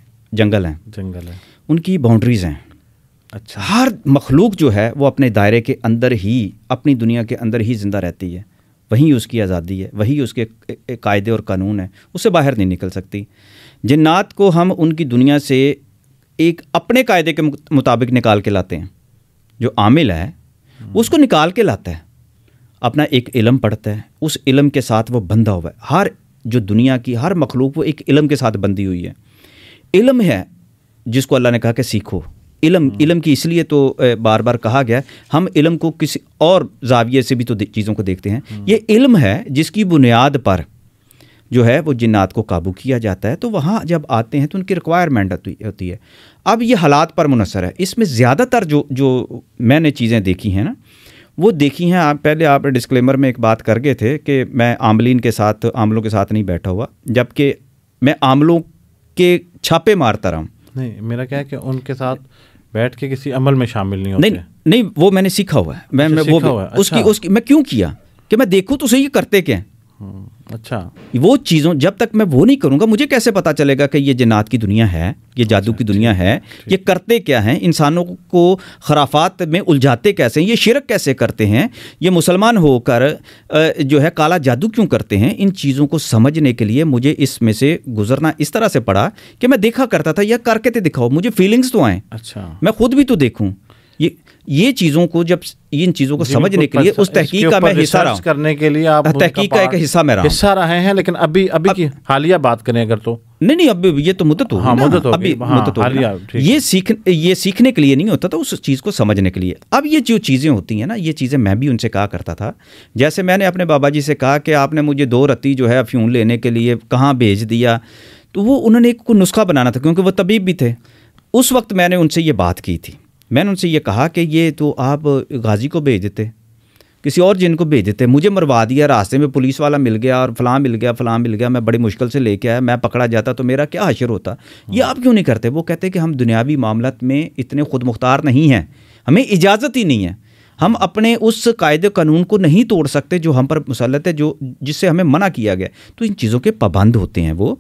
जंगल हैं जंगल हैं उनकी बाउंड्रीज़ हैं अच्छा हर मखलूक जो है वो अपने दायरे के अंदर ही अपनी दुनिया के अंदर ही ज़िंदा रहती है वहीं उसकी आज़ादी है वही उसके कायदे और कानून है उससे बाहर नहीं निकल सकती जिन्नात को हम उनकी दुनिया से एक अपने कायदे के मुताबिक निकाल के लाते हैं जो आमिल है हम्म। उसको निकाल के लाता है अपना एक इलम पढ़ता है उस इलम के साथ वो बंधा हुआ है हर जो दुनिया की हर मखलूक वो एक इलम के साथ बंधी हुई है इलम है जिसको अल्लाह ने कहा कि सीखो इलम हम्म। इलम की इसलिए तो बार बार कहा गया हम इलम को किसी और जाविये से भी तो चीज़ों को देखते हैं हम्म। ये इलम है जिसकी बुनियाद पर जो है वो जिन्नात को काबू किया जाता है तो वहाँ जब आते हैं तो उनकी रिक्वायरमेंट होती है अब ये हालात पर मुनसर है इसमें ज़्यादातर जो जो मैंने चीज़ें देखी हैं ना वो देखी हैं आप पहले आप डिस्क्लेमर में एक बात कर गए थे कि मैं आमलिन के साथ आमलों के साथ नहीं बैठा हुआ जबकि मैं आमलों के छापे मारता रहा हूँ नहीं मेरा क्या है कि उनके साथ बैठ के किसी अमल में शामिल नहीं होते नहीं नहीं वो मैंने सीखा हुआ है मैं, अच्छा, मैं वो हुआ, उसकी अच्छा। उसकी मैं क्यों किया कि मैं देखूँ तो सही ये करते क्या अच्छा वो चीज़ों जब तक मैं वो नहीं करूँगा मुझे कैसे पता चलेगा कि ये जन्नात की दुनिया है ये जादू अच्छा, की दुनिया है ये करते क्या हैं इंसानों को खराफात में उलझाते कैसे हैं ये शिरक कैसे करते हैं ये मुसलमान होकर जो है काला जादू क्यों करते हैं इन चीज़ों को समझने के लिए मुझे इसमें से गुजरना इस तरह से पड़ा कि मैं देखा करता था यह करके तो दिखाओ मुझे फीलिंग्स तो आए अच्छा मैं खुद भी तो देखूँ ये चीज़ों को जब इन चीज़ों को समझने के लिए उस तहकीक का मैं हिस्सा रहा करने के लिए आप तहकीक का एक हिस्सा मैं रहा हिस्सा रहे हैं लेकिन अभी अभी की हालिया बात करें अगर तो नहीं नहीं अभी ये तो मुद्दत हाँ, मुद्दत अभी हाँ, मुद्दत हो ये सीख ये सीखने के लिए नहीं होता था उस चीज़ को समझने के लिए अब ये जो चीज़ें होती हैं ना ये चीज़ें मैं भी उनसे कहा करता था जैसे मैंने अपने बाबा जी से कहा कि आपने मुझे दो रत्ती जो है अफ्यून लेने के लिए कहाँ भेज दिया तो वो उन्होंने एक नुस्खा बनाना था क्योंकि वो तबीब भी थे उस वक्त मैंने उनसे ये बात की थी मैंने उनसे ये कहा कि ये तो आप गाजी को भेज देते किसी और जिन को भेज देते मुझे मरवा दिया रास्ते में पुलिस वाला मिल गया और फलाँ मिल गया फलाँ मिल गया मैं बड़ी मुश्किल से लेके आया मैं पकड़ा जाता तो मेरा क्या हशर होता ये हाँ। आप क्यों नहीं करते वो कहते कि हम दुनियावी मामलत में इतने खुद मुख्तार नहीं हैं हमें इजाज़त ही नहीं है हम अपने उस कायदे कानून को नहीं तोड़ सकते जो हम पर मुसलत है जो जिससे हमें मना किया गया तो इन चीज़ों के पाबंद होते हैं वो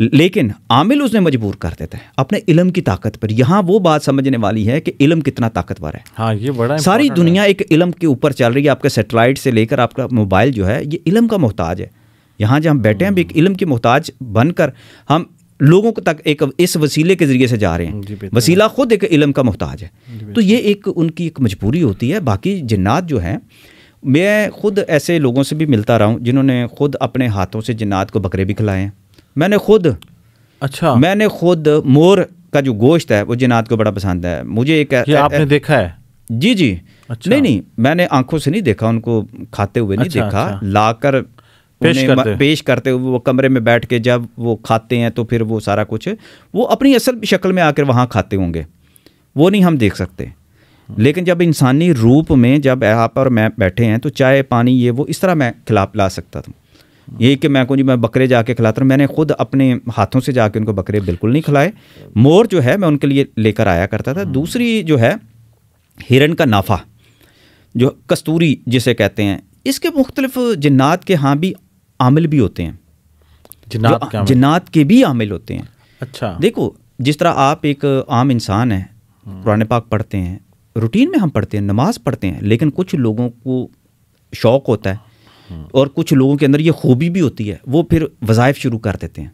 लेकिन आमिल उसने मजबूर कर देता है अपने इलम की ताकत पर यहाँ वो बात समझने वाली है कि इलम कितना ताकतवर है हाँ ये बड़ा सारी दुनिया एक इलम के ऊपर चल रही है आपके सेटेलाइट से लेकर आपका मोबाइल जो है ये इलम का मोहताज है यहाँ जहाँ हम बैठे हैं भी एक हम्म। इलम के मोहताज बनकर हम लोगों तक एक इस वसीले के ज़रिए से जा रहे हैं वसीला ख़ुद एक इलम का मोहताज है तो ये एक उनकी एक मजबूरी होती है बाकी जन्नात जो हैं मैं ख़ुद ऐसे लोगों से भी मिलता रहा हूँ जिन्होंने ख़ुद अपने हाथों से जन्नात को बकरे भी खिलाए हैं मैंने खुद अच्छा मैंने खुद मोर का जो गोश्त है वो जिनात को बड़ा पसंद है मुझे एक ये आपने देखा है जी जी अच्छा। नहीं नहीं मैंने आंखों से नहीं देखा उनको खाते हुए नहीं अच्छा, देखा अच्छा। लाकर पेश करते पेश करते हुए वो कमरे में बैठ के जब वो खाते हैं तो फिर वो सारा कुछ वो अपनी असल शक्ल में आकर वहाँ खाते होंगे वो नहीं हम देख सकते लेकिन जब इंसानी रूप में जब आप और मैं बैठे हैं तो चाय पानी ये वो इस तरह मैं खिला पिला सकता था यही कि मैं कहूँ जी मैं बकरे जाके खिलाता हूँ मैंने खुद अपने हाथों से जाके उनको बकरे बिल्कुल नहीं खिलाए मोर जो है मैं उनके लिए लेकर आया करता था हम्म। दूसरी जो है हिरन का नाफा जो कस्तूरी जिसे कहते हैं इसके मुख्तलिफ जन्नात के यहाँ भी आमिल भी होते हैं जन्ात के भी आमिल होते हैं अच्छा देखो जिस तरह आप एक आम इंसान हैं पुराने हम्म। पाक पढ़ते हैं रूटीन में हम पढ़ते हैं नमाज पढ़ते हैं लेकिन कुछ लोगों को शौक़ होता है और कुछ लोगों के अंदर ये खूबी भी होती है वो फिर वजायफ शुरू कर देते हैं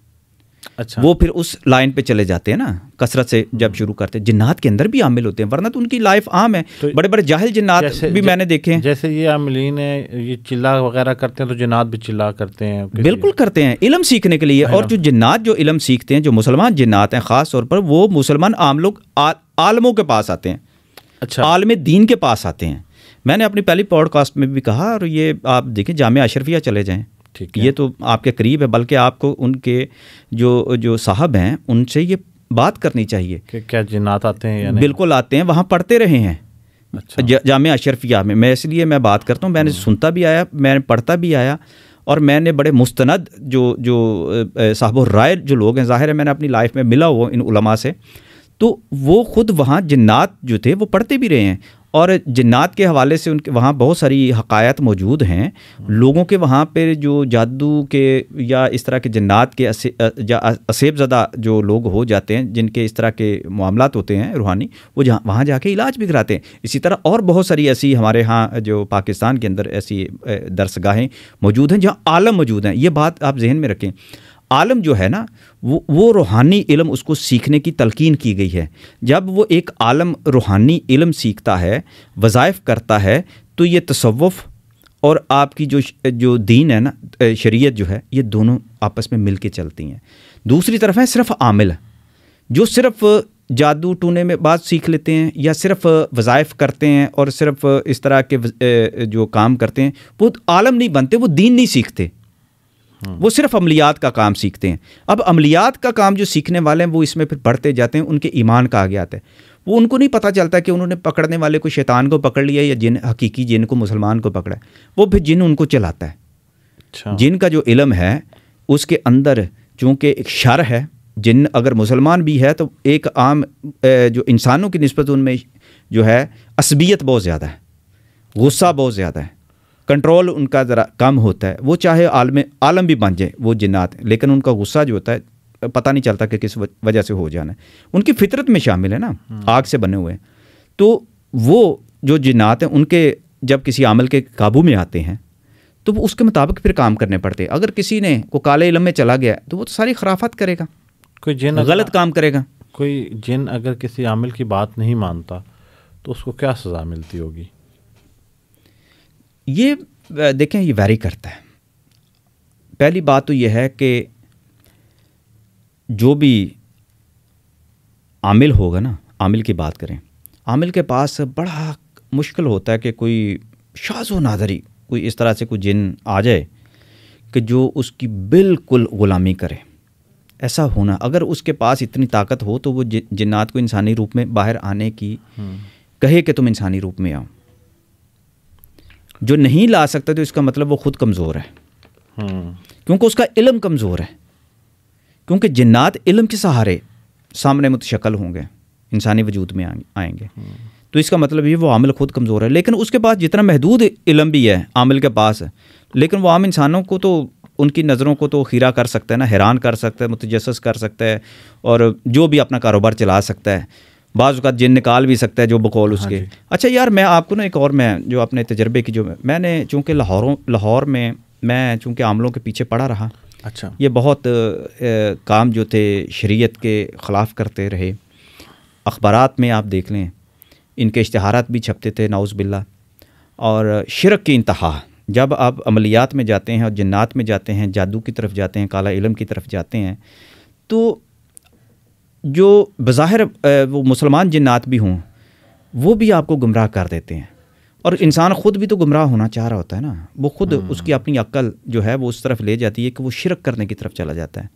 अच्छा वो फिर उस लाइन पे चले जाते हैं ना कसरत से जब हम्म। शुरू करते हैं जिन्नात के अंदर भी आमिल होते हैं वरना तो उनकी लाइफ आम है तो बड़े बड़े जाहिल जिन्नात भी मैंने देखे हैं जैसे ये आमिलीन है ये चिल्ला वगैरह करते हैं तो जिन्नात भी चिल्ला करते हैं बिल्कुल करते हैं इलम सीखने के लिए और जो जिन्नात जो इलम सीखते हैं जो मुसलमान जिन्नात हैं ख़ास तौर पर वो मुसलमान आम लोग आलमों के पास आते हैं अच्छा आलम दीन के पास आते हैं मैंने अपनी पहली पॉडकास्ट में भी कहा और ये आप देखें जाम अशरफिया चले जाएँ ठीक ये तो आपके करीब है बल्कि आपको उनके जो जो साहब हैं उनसे ये बात करनी चाहिए क्या जिन्नात आते हैं बिल्कुल आते हैं वहाँ पढ़ते रहे हैं अच्छा। जाम अशरफिया में मैं इसलिए मैं बात करता हूँ मैंने हम्म। सुनता भी आया मैंने पढ़ता भी आया और मैंने बड़े मुस्तंद जो जो साहब राय जो लोग हैं ज़ाहिर है मैंने अपनी लाइफ में मिला हुआ इन उलमा से तो वो ख़ुद वहाँ जन्नात जो थे वो पढ़ते भी रहे हैं और जन्नात के हवाले से उनके वहाँ बहुत सारी हकायत मौजूद हैं लोगों के वहाँ पर जो जादू के या इस तरह के जन्नात के असेब ज़दा जो लोग हो जाते हैं जिनके इस तरह के मामला होते हैं रूहानी वो जहाँ वहाँ जाके इलाज भी कराते हैं इसी तरह और बहुत सारी ऐसी हमारे यहाँ जो पाकिस्तान के अंदर ऐसी दरसगाहें मौजूद हैं जहाँ आलम मौजूद हैं ये बात आप जहन में रखें आलम जो है ना वो वो रूहानी इलम उसको सीखने की तलकिन की गई है जब वो एक आलम रूहानी इलम सीखता है वज़ायफ़ करता है तो ये तसवुफ़ और आपकी जो जो दीन है ना शरीयत जो है ये दोनों आपस में मिल के चलती हैं दूसरी तरफ है सिर्फ आमिल जो सिर्फ जादू टूने में बात सीख लेते हैं या सिर्फ वज़ायफ करते हैं और सिर्फ इस तरह के जो काम करते हैं वो आलम नहीं बनते वो दीन नहीं सीखते वो सिर्फ अमलियात का काम सीखते हैं अब अमलियात का काम जो सीखने वाले हैं वो इसमें फिर बढ़ते जाते हैं उनके ईमान का आगे आता है वो उनको नहीं पता चलता कि उन्होंने पकड़ने वाले को शैतान को पकड़ लिया या जिन हकीकी जिन को मुसलमान को पकड़ा वो फिर जिन उनको चलाता है अच्छा। जिन का जो इलम है उसके अंदर चूँकि एक शर है जिन अगर मुसलमान भी है तो एक आम जो इंसानों की नस्बत उनमें जो है असबियत बहुत ज़्यादा है गुस्सा बहुत ज़्यादा है कंट्रोल उनका ज़रा कम होता है वो चाहे आलम आलम भी बन जाए वो जिन्नात लेकिन उनका गुस्सा जो होता है पता नहीं चलता कि किस वजह से हो जाना है उनकी फितरत में शामिल है ना हम्म। आग से बने हुए हैं तो वो जो जिन्नात हैं उनके जब किसी आमल के काबू में आते हैं तो वो उसके मुताबिक फिर काम करने पड़ते हैं अगर किसी ने को काले इलम में चला गया तो वो तो सारी खराफत करेगा कोई जिन गलत काम करेगा कोई जिन अगर किसी आमिल की बात नहीं मानता तो उसको क्या सज़ा मिलती होगी ये देखें ये वेरी करता है पहली बात तो यह है कि जो भी आमिल होगा ना आमिल की बात करें आमिल के पास बड़ा मुश्किल होता है कि कोई शाजो नादरी कोई इस तरह से कोई जिन आ जाए कि जो उसकी बिल्कुल ग़ुलामी करे ऐसा होना अगर उसके पास इतनी ताकत हो तो वो जिन्नात को इंसानी रूप में बाहर आने की हम्म। कहे कि तुम इंसानी रूप में आओ जो नहीं ला सकता तो इसका मतलब वो ख़ुद कमज़ोर है क्योंकि उसका इलम कमज़ोर है क्योंकि जन्नात इलम के सहारे सामने मुतशक्ल होंगे इंसानी वजूद में आएंगे तो इसका मतलब ये वो आमिल ख़ुद कमज़ोर है लेकिन उसके पास जितना महदूद इलम भी है आमिल के पास है लेकिन वो आम इंसानों को तो उनकी नज़रों को तो खीरा कर सकता है ना हैरान कर सकता है मुतजस कर सकता है और जो भी अपना कारोबार चला सकता है बाज़ जिन निकाल भी सकता है जो बकौल हाँ उसके हाँ अच्छा यार मैं आपको ना एक और मैं जो अपने तजर्बे की जो मैंने चूँकि लाहौरों लाहौर में मैं चूँकि आमलों के पीछे पड़ा रहा अच्छा ये बहुत काम जो थे शरीयत के ख़िलाफ़ करते रहे अखबार में आप देख लें इनके इश्तहार भी छपते थे नाउस बिल्ला और शिरक की इंतहा जब आप अमलियात में जाते हैं और जन्नात में जाते हैं जादू की तरफ जाते हैं काला इलम की तरफ जाते हैं तो जो बाहिर वो मुसलमान जिन्नात भी हों वो भी आपको गुमराह कर देते हैं और अच्छा। इंसान ख़ुद भी तो गुमराह होना चाह रहा होता है ना वो ख़ुद हाँ। उसकी अपनी अक्ल जो है वो उस तरफ ले जाती है कि वो शिरक करने की तरफ चला जाता है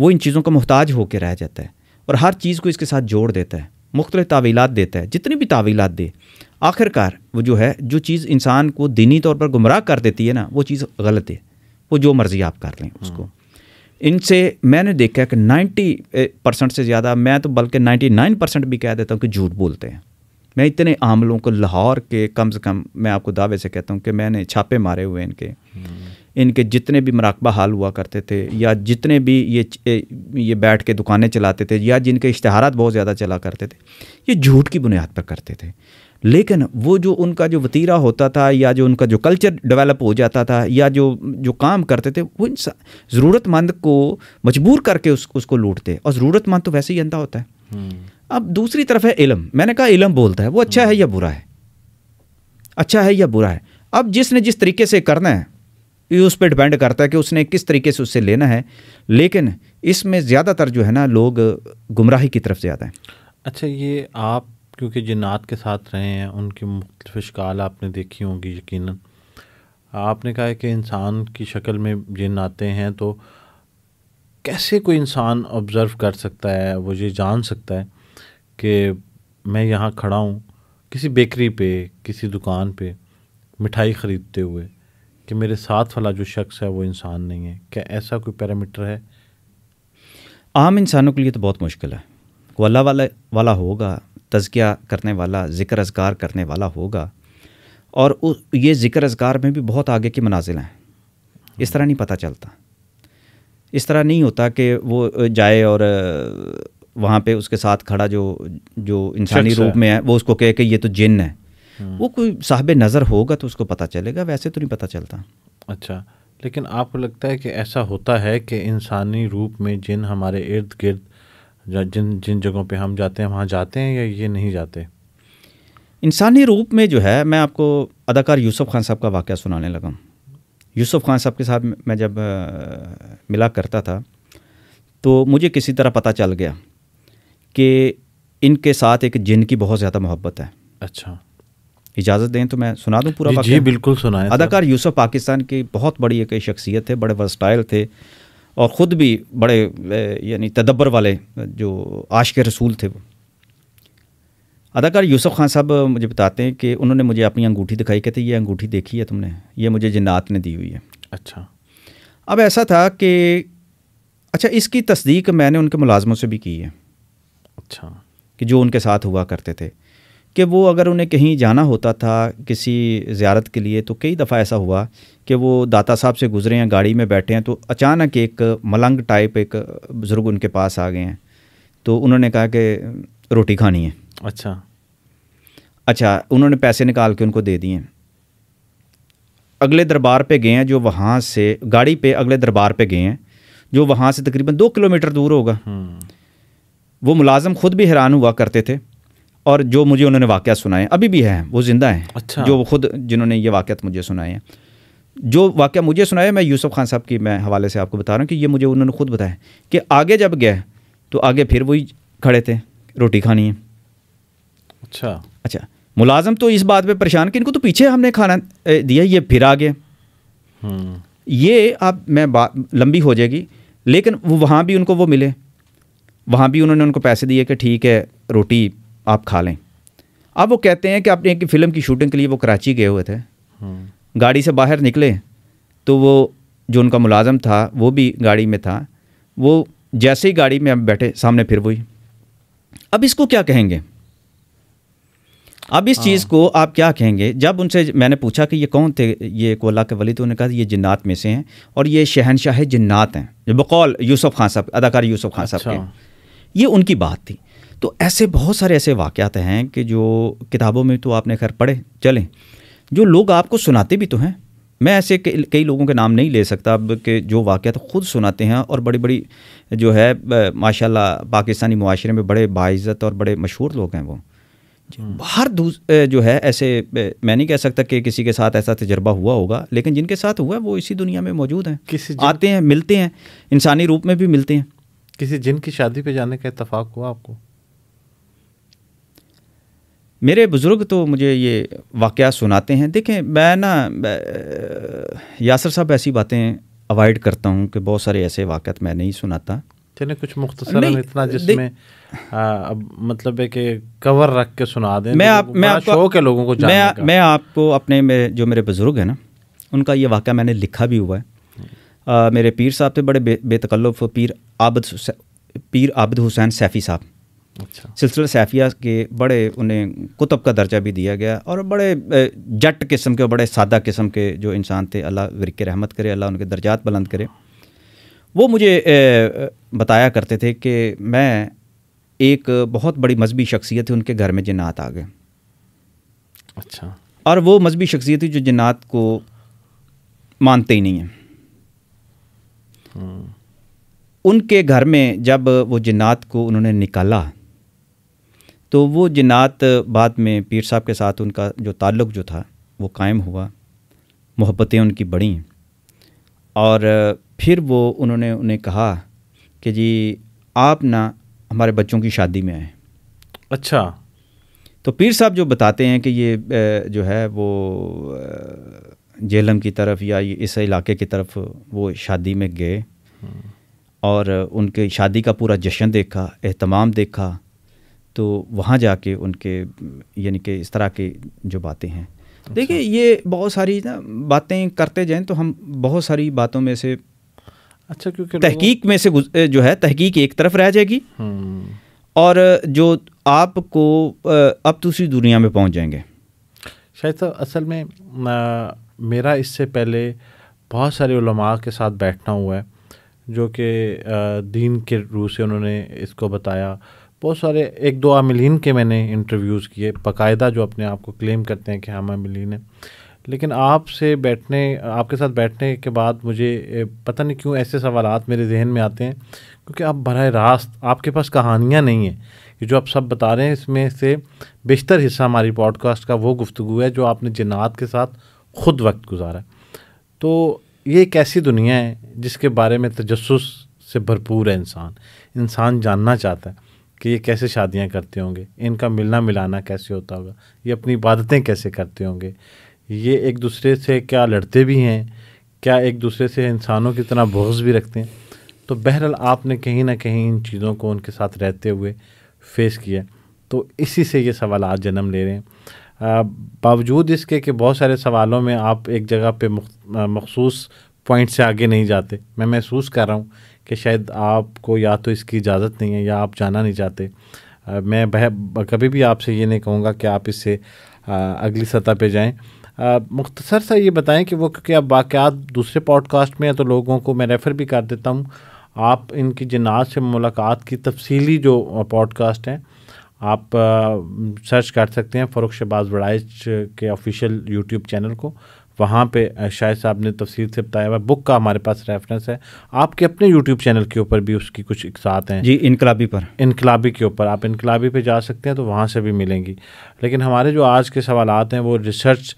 वो इन चीज़ों का मोहताज होकर रह जाता है और हर चीज़ को इसके साथ जोड़ देता है मुख्तलि तावीलत देता है जितनी भी तावीलत दे आखिरकार वो जो है जो चीज़ इंसान को दीनी तौर पर गुमराह कर देती है ना वो चीज़ गलत है वो जो मर्ज़ी आप कर लें उसको इनसे मैंने देखा कि 90 परसेंट से ज़्यादा मैं तो बल्कि 99 परसेंट भी कह देता हूँ कि झूठ बोलते हैं मैं इतने आम लोगों को लाहौर के कम से कम मैं आपको दावे से कहता हूँ कि मैंने छापे मारे हुए इनके हम्म। इनके जितने भी मराकबा हाल हुआ करते थे या जितने भी ये ये बैठ के दुकानें चलाते थे या जिनके इश्तहार बहुत ज़्यादा चला करते थे ये झूठ की बुनियाद पर करते थे लेकिन वो जो उनका जो वतीरा होता था या जो उनका जो कल्चर डेवलप हो जाता था या जो जो काम करते थे वो ज़रूरतमंद को मजबूर करके उस, उसको लूटते और ज़रूरतमंद तो वैसे ही अंधा होता है हम्म। अब दूसरी तरफ है इलम मैंने कहा इलम बोलता है वो अच्छा है या हम्म। बुरा है अच्छा है या बुरा है अब जिसने जिस तरीके से करना है ये उस पर डिपेंड करता है कि उसने किस तरीके से उससे लेना है लेकिन इसमें ज़्यादातर जो है ना लोग गुमराही की तरफ से हैं अच्छा ये आप क्योंकि जिन्नात के साथ रहे हैं उनकी मुख्तफ शिकाल आपने देखी होंगी यकीन आपने कहा है कि इंसान की शक्ल में जिन आते हैं तो कैसे कोई इंसान ऑब्ज़र्व कर सकता है वो ये जान सकता है कि मैं यहाँ खड़ा हूँ किसी बेकरी पे किसी दुकान पे मिठाई ख़रीदते हुए कि मेरे साथ वाला जो शख्स है वो इंसान नहीं है क्या ऐसा कोई पैरामीटर है आम इंसानों के लिए तो बहुत मुश्किल है वो अल्लाह वाला वाला होगा तज़किया करने वाला ज़िक्र अजगार करने वाला होगा और ये ज़िक्र अजगार में भी बहुत आगे की मनाजिल हैं इस तरह नहीं पता चलता इस तरह नहीं होता कि वो जाए और वहाँ पे उसके साथ खड़ा जो जो इंसानी रूप में है वो उसको कहे कि ये तो जिन है हम्म। वो कोई साहब नज़र होगा तो उसको पता चलेगा वैसे तो नहीं पता चलता अच्छा लेकिन आपको लगता है कि ऐसा होता है कि इंसानी रूप में जिन हमारे इर्द गिर्द जिन जिन जगहों पे हम जाते हैं वहाँ जाते हैं या ये नहीं जाते इंसानी रूप में जो है मैं आपको अदाकार यूसुफ खान साहब का वाक़ सुनाने लगा यूसुफ खान साहब के साथ मैं जब मिला करता था तो मुझे किसी तरह पता चल गया कि इनके साथ एक जिन की बहुत ज़्यादा मोहब्बत है अच्छा इजाज़त दें तो मैं सुना दूं पूरा जी, जी बिल्कुल सुना तो। अदाकार यूसुफ पाकिस्तान की बहुत बड़ी एक शख्सियत थे बड़े वर्सटाइल थे और ख़ुद भी बड़े यानी तदब्बर वाले जो आश के रसूल थे वो अदाकार यूसुफ खान साहब मुझे बताते हैं कि उन्होंने मुझे अपनी अंगूठी दिखाई कहते ये अंगूठी देखी है तुमने ये मुझे जिन्नात ने दी हुई है अच्छा अब ऐसा था कि अच्छा इसकी तस्दीक मैंने उनके मुलाजमों से भी की है अच्छा कि जो उनके साथ हुआ करते थे कि वो अगर उन्हें कहीं जाना होता था किसी ज़्यारत के लिए तो कई दफ़ा ऐसा हुआ कि वो दाता साहब से गुज़रे हैं गाड़ी में बैठे हैं तो अचानक एक मलंग टाइप एक बुज़ुर्ग उनके पास आ गए हैं तो उन्होंने कहा कि रोटी खानी है अच्छा अच्छा उन्होंने पैसे निकाल के उनको दे दिए अगले दरबार पे गए हैं जो वहाँ से गाड़ी पे अगले दरबार पे गए हैं जो वहाँ से तकरीबन दो किलोमीटर दूर होगा हम्म। वो मुलाजम ख़ुद भी हैरान हुआ करते थे और जो मुझे उन्होंने वाक़ सुनाए अभी भी हैं वो ज़िंदा हैं अच्छा जो खुद जिन्होंने ये वाक़ मुझे सुनाए हैं जो वाक़ मुझे सुनाया मैं यूसुफ खान साहब की मैं हवाले से आपको बता रहा हूँ कि ये मुझे उन्होंने खुद बताया कि आगे जब गए तो आगे फिर वही खड़े थे रोटी खानी है अच्छा अच्छा मुलाजम तो इस बात पे परेशान कि इनको तो पीछे हमने खाना दिया ये फिर आ गए हम्म। ये अब मैं बात लंबी हो जाएगी लेकिन वो वहाँ भी उनको वो मिले वहाँ भी उन्होंने उनको पैसे दिए कि ठीक है रोटी आप खा लें अब वो कहते हैं कि आपने एक फ़िल्म की शूटिंग के लिए वो कराची गए हुए थे हम्म। गाड़ी से बाहर निकले तो वो जो उनका मुलाजम था वो भी गाड़ी में था वो जैसे ही गाड़ी में अब बैठे सामने फिर वही अब इसको क्या कहेंगे अब इस हाँ। चीज़ को आप क्या कहेंगे जब उनसे मैंने पूछा कि ये कौन थे ये कोला के वली तो उन्होंने कहा ये जिन्नात में से हैं और ये शहनशाह जिन्नात हैं बकौल यूसुफ खान साहब अदाकार यूसुफ खान साहब अच्छा। के ये उनकी बात थी तो ऐसे बहुत सारे ऐसे वाक़ात हैं कि जो किताबों में तो आपने खैर पढ़े चलें जो लोग आपको सुनाते भी तो हैं मैं ऐसे कई लोगों के नाम नहीं ले सकता अब कि जो वाक़ ख़ुद सुनाते हैं और बड़ी बड़ी जो है माशाल्लाह पाकिस्तानी माशरे में बड़े बाइज़त और बड़े मशहूर लोग हैं वो हम्म। हर दूस जो है ऐसे मैं नहीं कह सकता कि किसी के साथ ऐसा तजर्बा हुआ होगा लेकिन जिनके साथ हुआ है वो इसी दुनिया में मौजूद हैं किसी आते हैं मिलते हैं इंसानी रूप में भी मिलते हैं किसी जिन की शादी पे जाने का इतफाक़ हुआ आपको मेरे बुज़ुर्ग तो मुझे ये वाक़ सुनाते हैं देखें मैं ना यासर साहब ऐसी बातें अवॉइड करता हूँ कि बहुत सारे ऐसे वाक़ मैं नहीं सुनाता चले कुछ मुख्तर इतना जिसमें अब मतलब है कि कवर रख के सुना दें मैं आप मैं आपको शो के लोगों को मैं का। मैं आपको अपने मेरे जो मेरे बुज़ुर्ग हैं ना उनका ये वाक़ मैंने लिखा भी हुआ है आ, मेरे पीर साहब थे बड़े बे, बेतकल्लफ पीर आबद पीर आबद हुसैन सैफ़ी साहब अच्छा। सिलसिला सैफिया के बड़े उन्हें कुतब का दर्जा भी दिया गया और बड़े जट किस्म के और बड़े सादा किस्म के जो इंसान थे अल्लाह वरिक रहमत करे अल्लाह उनके दर्जात बुलंद करे वो मुझे बताया करते थे कि मैं एक बहुत बड़ी मजहबी शख्सियत थी उनके घर में जन्ात आ गए अच्छा और वो मजहबी शख्सियत थी जो जन्ात को मानते ही नहीं हैं हम्म। उनके घर में जब वो जन्ात को उन्होंने निकाला तो वो जिनात बाद में पीर साहब के साथ उनका जो ताल्लुक़ जो था वो कायम हुआ मोहब्बतें उनकी बढ़ीं और फिर वो उन्होंने उन्हें कहा कि जी आप ना हमारे बच्चों की शादी में आए अच्छा तो पीर साहब जो बताते हैं कि ये जो है वो जेलम की तरफ या इस इलाके की तरफ वो शादी में गए हम्म। और उनके शादी का पूरा जश्न देखा अहतमाम देखा तो वहाँ जाके उनके यानी कि इस तरह की जो बातें हैं अच्छा। देखिए ये बहुत सारी ना बातें करते जाएं तो हम बहुत सारी बातों में से अच्छा क्योंकि तहकीक में से जो है तहकीक एक तरफ रह जाएगी हम्म। और जो आपको अब दूसरी दुनिया में पहुँच जाएंगे शायद तो असल में आ, मेरा इससे पहले बहुत सारे उलमा के साथ बैठना हुआ है जो कि दीन के रूह से उन्होंने इसको बताया बहुत सारे एक दो आमिलीन के मैंने इंटरव्यूज़ किए बाकायदा जो अपने आप को क्लेम करते हैं कि हम आमिलीन हैं लेकिन आपसे बैठने आपके साथ बैठने के बाद मुझे पता नहीं क्यों ऐसे सवाल मेरे जहन में आते हैं क्योंकि आप बर रास्त आपके पास कहानियाँ नहीं हैं ये जो आप सब बता रहे हैं इसमें से बेशतर हिस्सा हमारी पॉडकास्ट का वो गुफ्तु है जो आपने जन्ात के साथ खुद वक्त गुजारा तो ये एक ऐसी दुनिया है जिसके बारे में तजस से भरपूर है इंसान इंसान जानना चाहता है कि ये कैसे शादियाँ करते होंगे इनका मिलना मिलाना कैसे होता होगा ये अपनी इबादतें कैसे करते होंगे ये एक दूसरे से क्या लड़ते भी हैं क्या एक दूसरे से इंसानों की तरह बोझ भी रखते हैं तो बहरहाल आपने कहीं ना कहीं इन चीज़ों को उनके साथ रहते हुए फेस किया तो इसी से ये सवाल आज जन्म ले रहे हैं बावजूद इसके कि बहुत सारे सवालों में आप एक जगह पे मखसूस पॉइंट से आगे नहीं जाते मैं महसूस कर रहा हूँ कि शायद आपको या तो इसकी इजाज़त नहीं है या आप जाना नहीं चाहते मैं बह कभी भी आपसे ये नहीं कहूँगा कि आप इससे अगली सतह पे जाएं मुख्तसर सा ये बताएं कि वो क्योंकि अब वाक़ात दूसरे पॉडकास्ट में या तो लोगों को मैं रेफ़र भी कर देता हूँ आप इनकी जनाज से मुलाकात की तफसीली जो पॉडकास्ट हैं आप सर्च कर सकते हैं फ़रूख शहबाज बड़ाइज के ऑफिशियल यूट्यूब चैनल को वहाँ पे शायद साहब ने तफसील से बताया हुआ बुक का हमारे पास रेफरेंस है आपके अपने यूट्यूब चैनल के ऊपर भी उसकी कुछ इकसात हैं जी इनकलाबी पर इनकलाबी के ऊपर आप इनकलाबी पे जा सकते हैं तो वहाँ से भी मिलेंगी लेकिन हमारे जो आज के सवाल हैं वो रिसर्च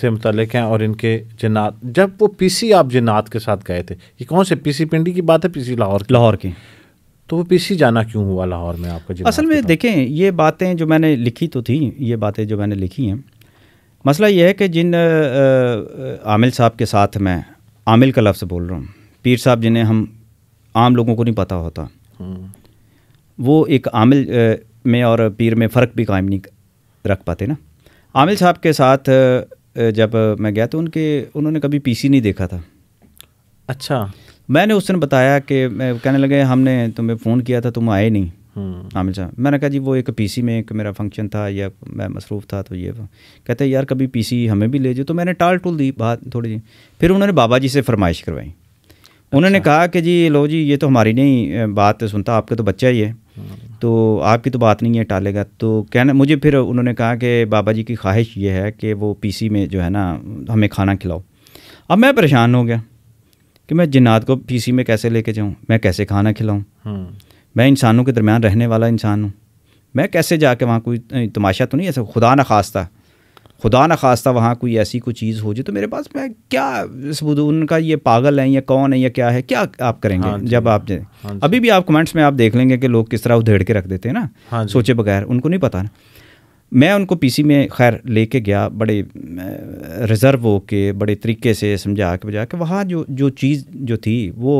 से मुतल हैं और इनके जन्ात जब वो पी सी आप जन्ात के साथ गए थे ये कौन से पी सी पिंडी की बात है पी लाहौर लाहौर की तो वो पीसी जाना क्यों हुआ लाहौर में आपको असल में देखें ये बातें जो मैंने लिखी तो थी ये बातें जो मैंने लिखी हैं मसला यह है कि जिन आमिल साहब के साथ मैं आमिल का लफ्ज़ बोल रहा हूँ पीर साहब जिन्हें हम आम लोगों को नहीं पता होता हम्म। वो एक आमिल में और पीर में फ़र्क भी कायम नहीं रख पाते ना आमिल साहब के साथ जब मैं गया तो उनके उन्होंने कभी पीसी नहीं देखा था अच्छा मैंने उस दिन बताया कि कहने लगे हमने तुम्हें फ़ोन किया था तुम आए नहीं हाँ। आमिर साहब मैंने कहा जी वो एक पीसी में एक मेरा फंक्शन था या मैं मसरूफ़ था तो ये कहते यार कभी पीसी हमें भी ले जाओ तो मैंने टाल टूल दी बात थोड़ी सी फिर उन्होंने बाबा जी से फरमाइश करवाई अच्छा। उन्होंने कहा कि जी लो जी ये तो हमारी नहीं बात सुनता आपका तो बच्चा ही है हाँ। तो आपकी तो बात नहीं है टालेगा तो कहना मुझे फिर उन्होंने कहा कि बाबा जी की ख्वाहिश ये है कि वो पीसी में जो है ना हमें खाना खिलाओ अब मैं परेशान हो गया कि मैं जिन्नात को पीसी में कैसे लेके जाऊँ मैं कैसे खाना खिलाऊँ हाँ। मैं इंसानों के दरमियान रहने वाला इंसान हूँ मैं कैसे जाके वहाँ कोई तमाशा तो नहीं ऐसा खुदा ना खास्ता खुदा ना खास्ता वहाँ कोई ऐसी कोई चीज़ हो जाए तो मेरे पास मैं क्या सबूत उनका ये पागल है या कौन है या क्या है क्या आप करेंगे हाँ जब आप हाँ अभी भी आप कमेंट्स में आप देख लेंगे कि लोग किस तरह उधेड़ के रख देते हैं ना हाँ सोचे बगैर उनको नहीं पता ना मैं उनको पीसी में खैर लेके गया बड़े रिज़र्व हो के बड़े तरीके से समझा के बजा के वहाँ जो जो चीज़ जो थी वो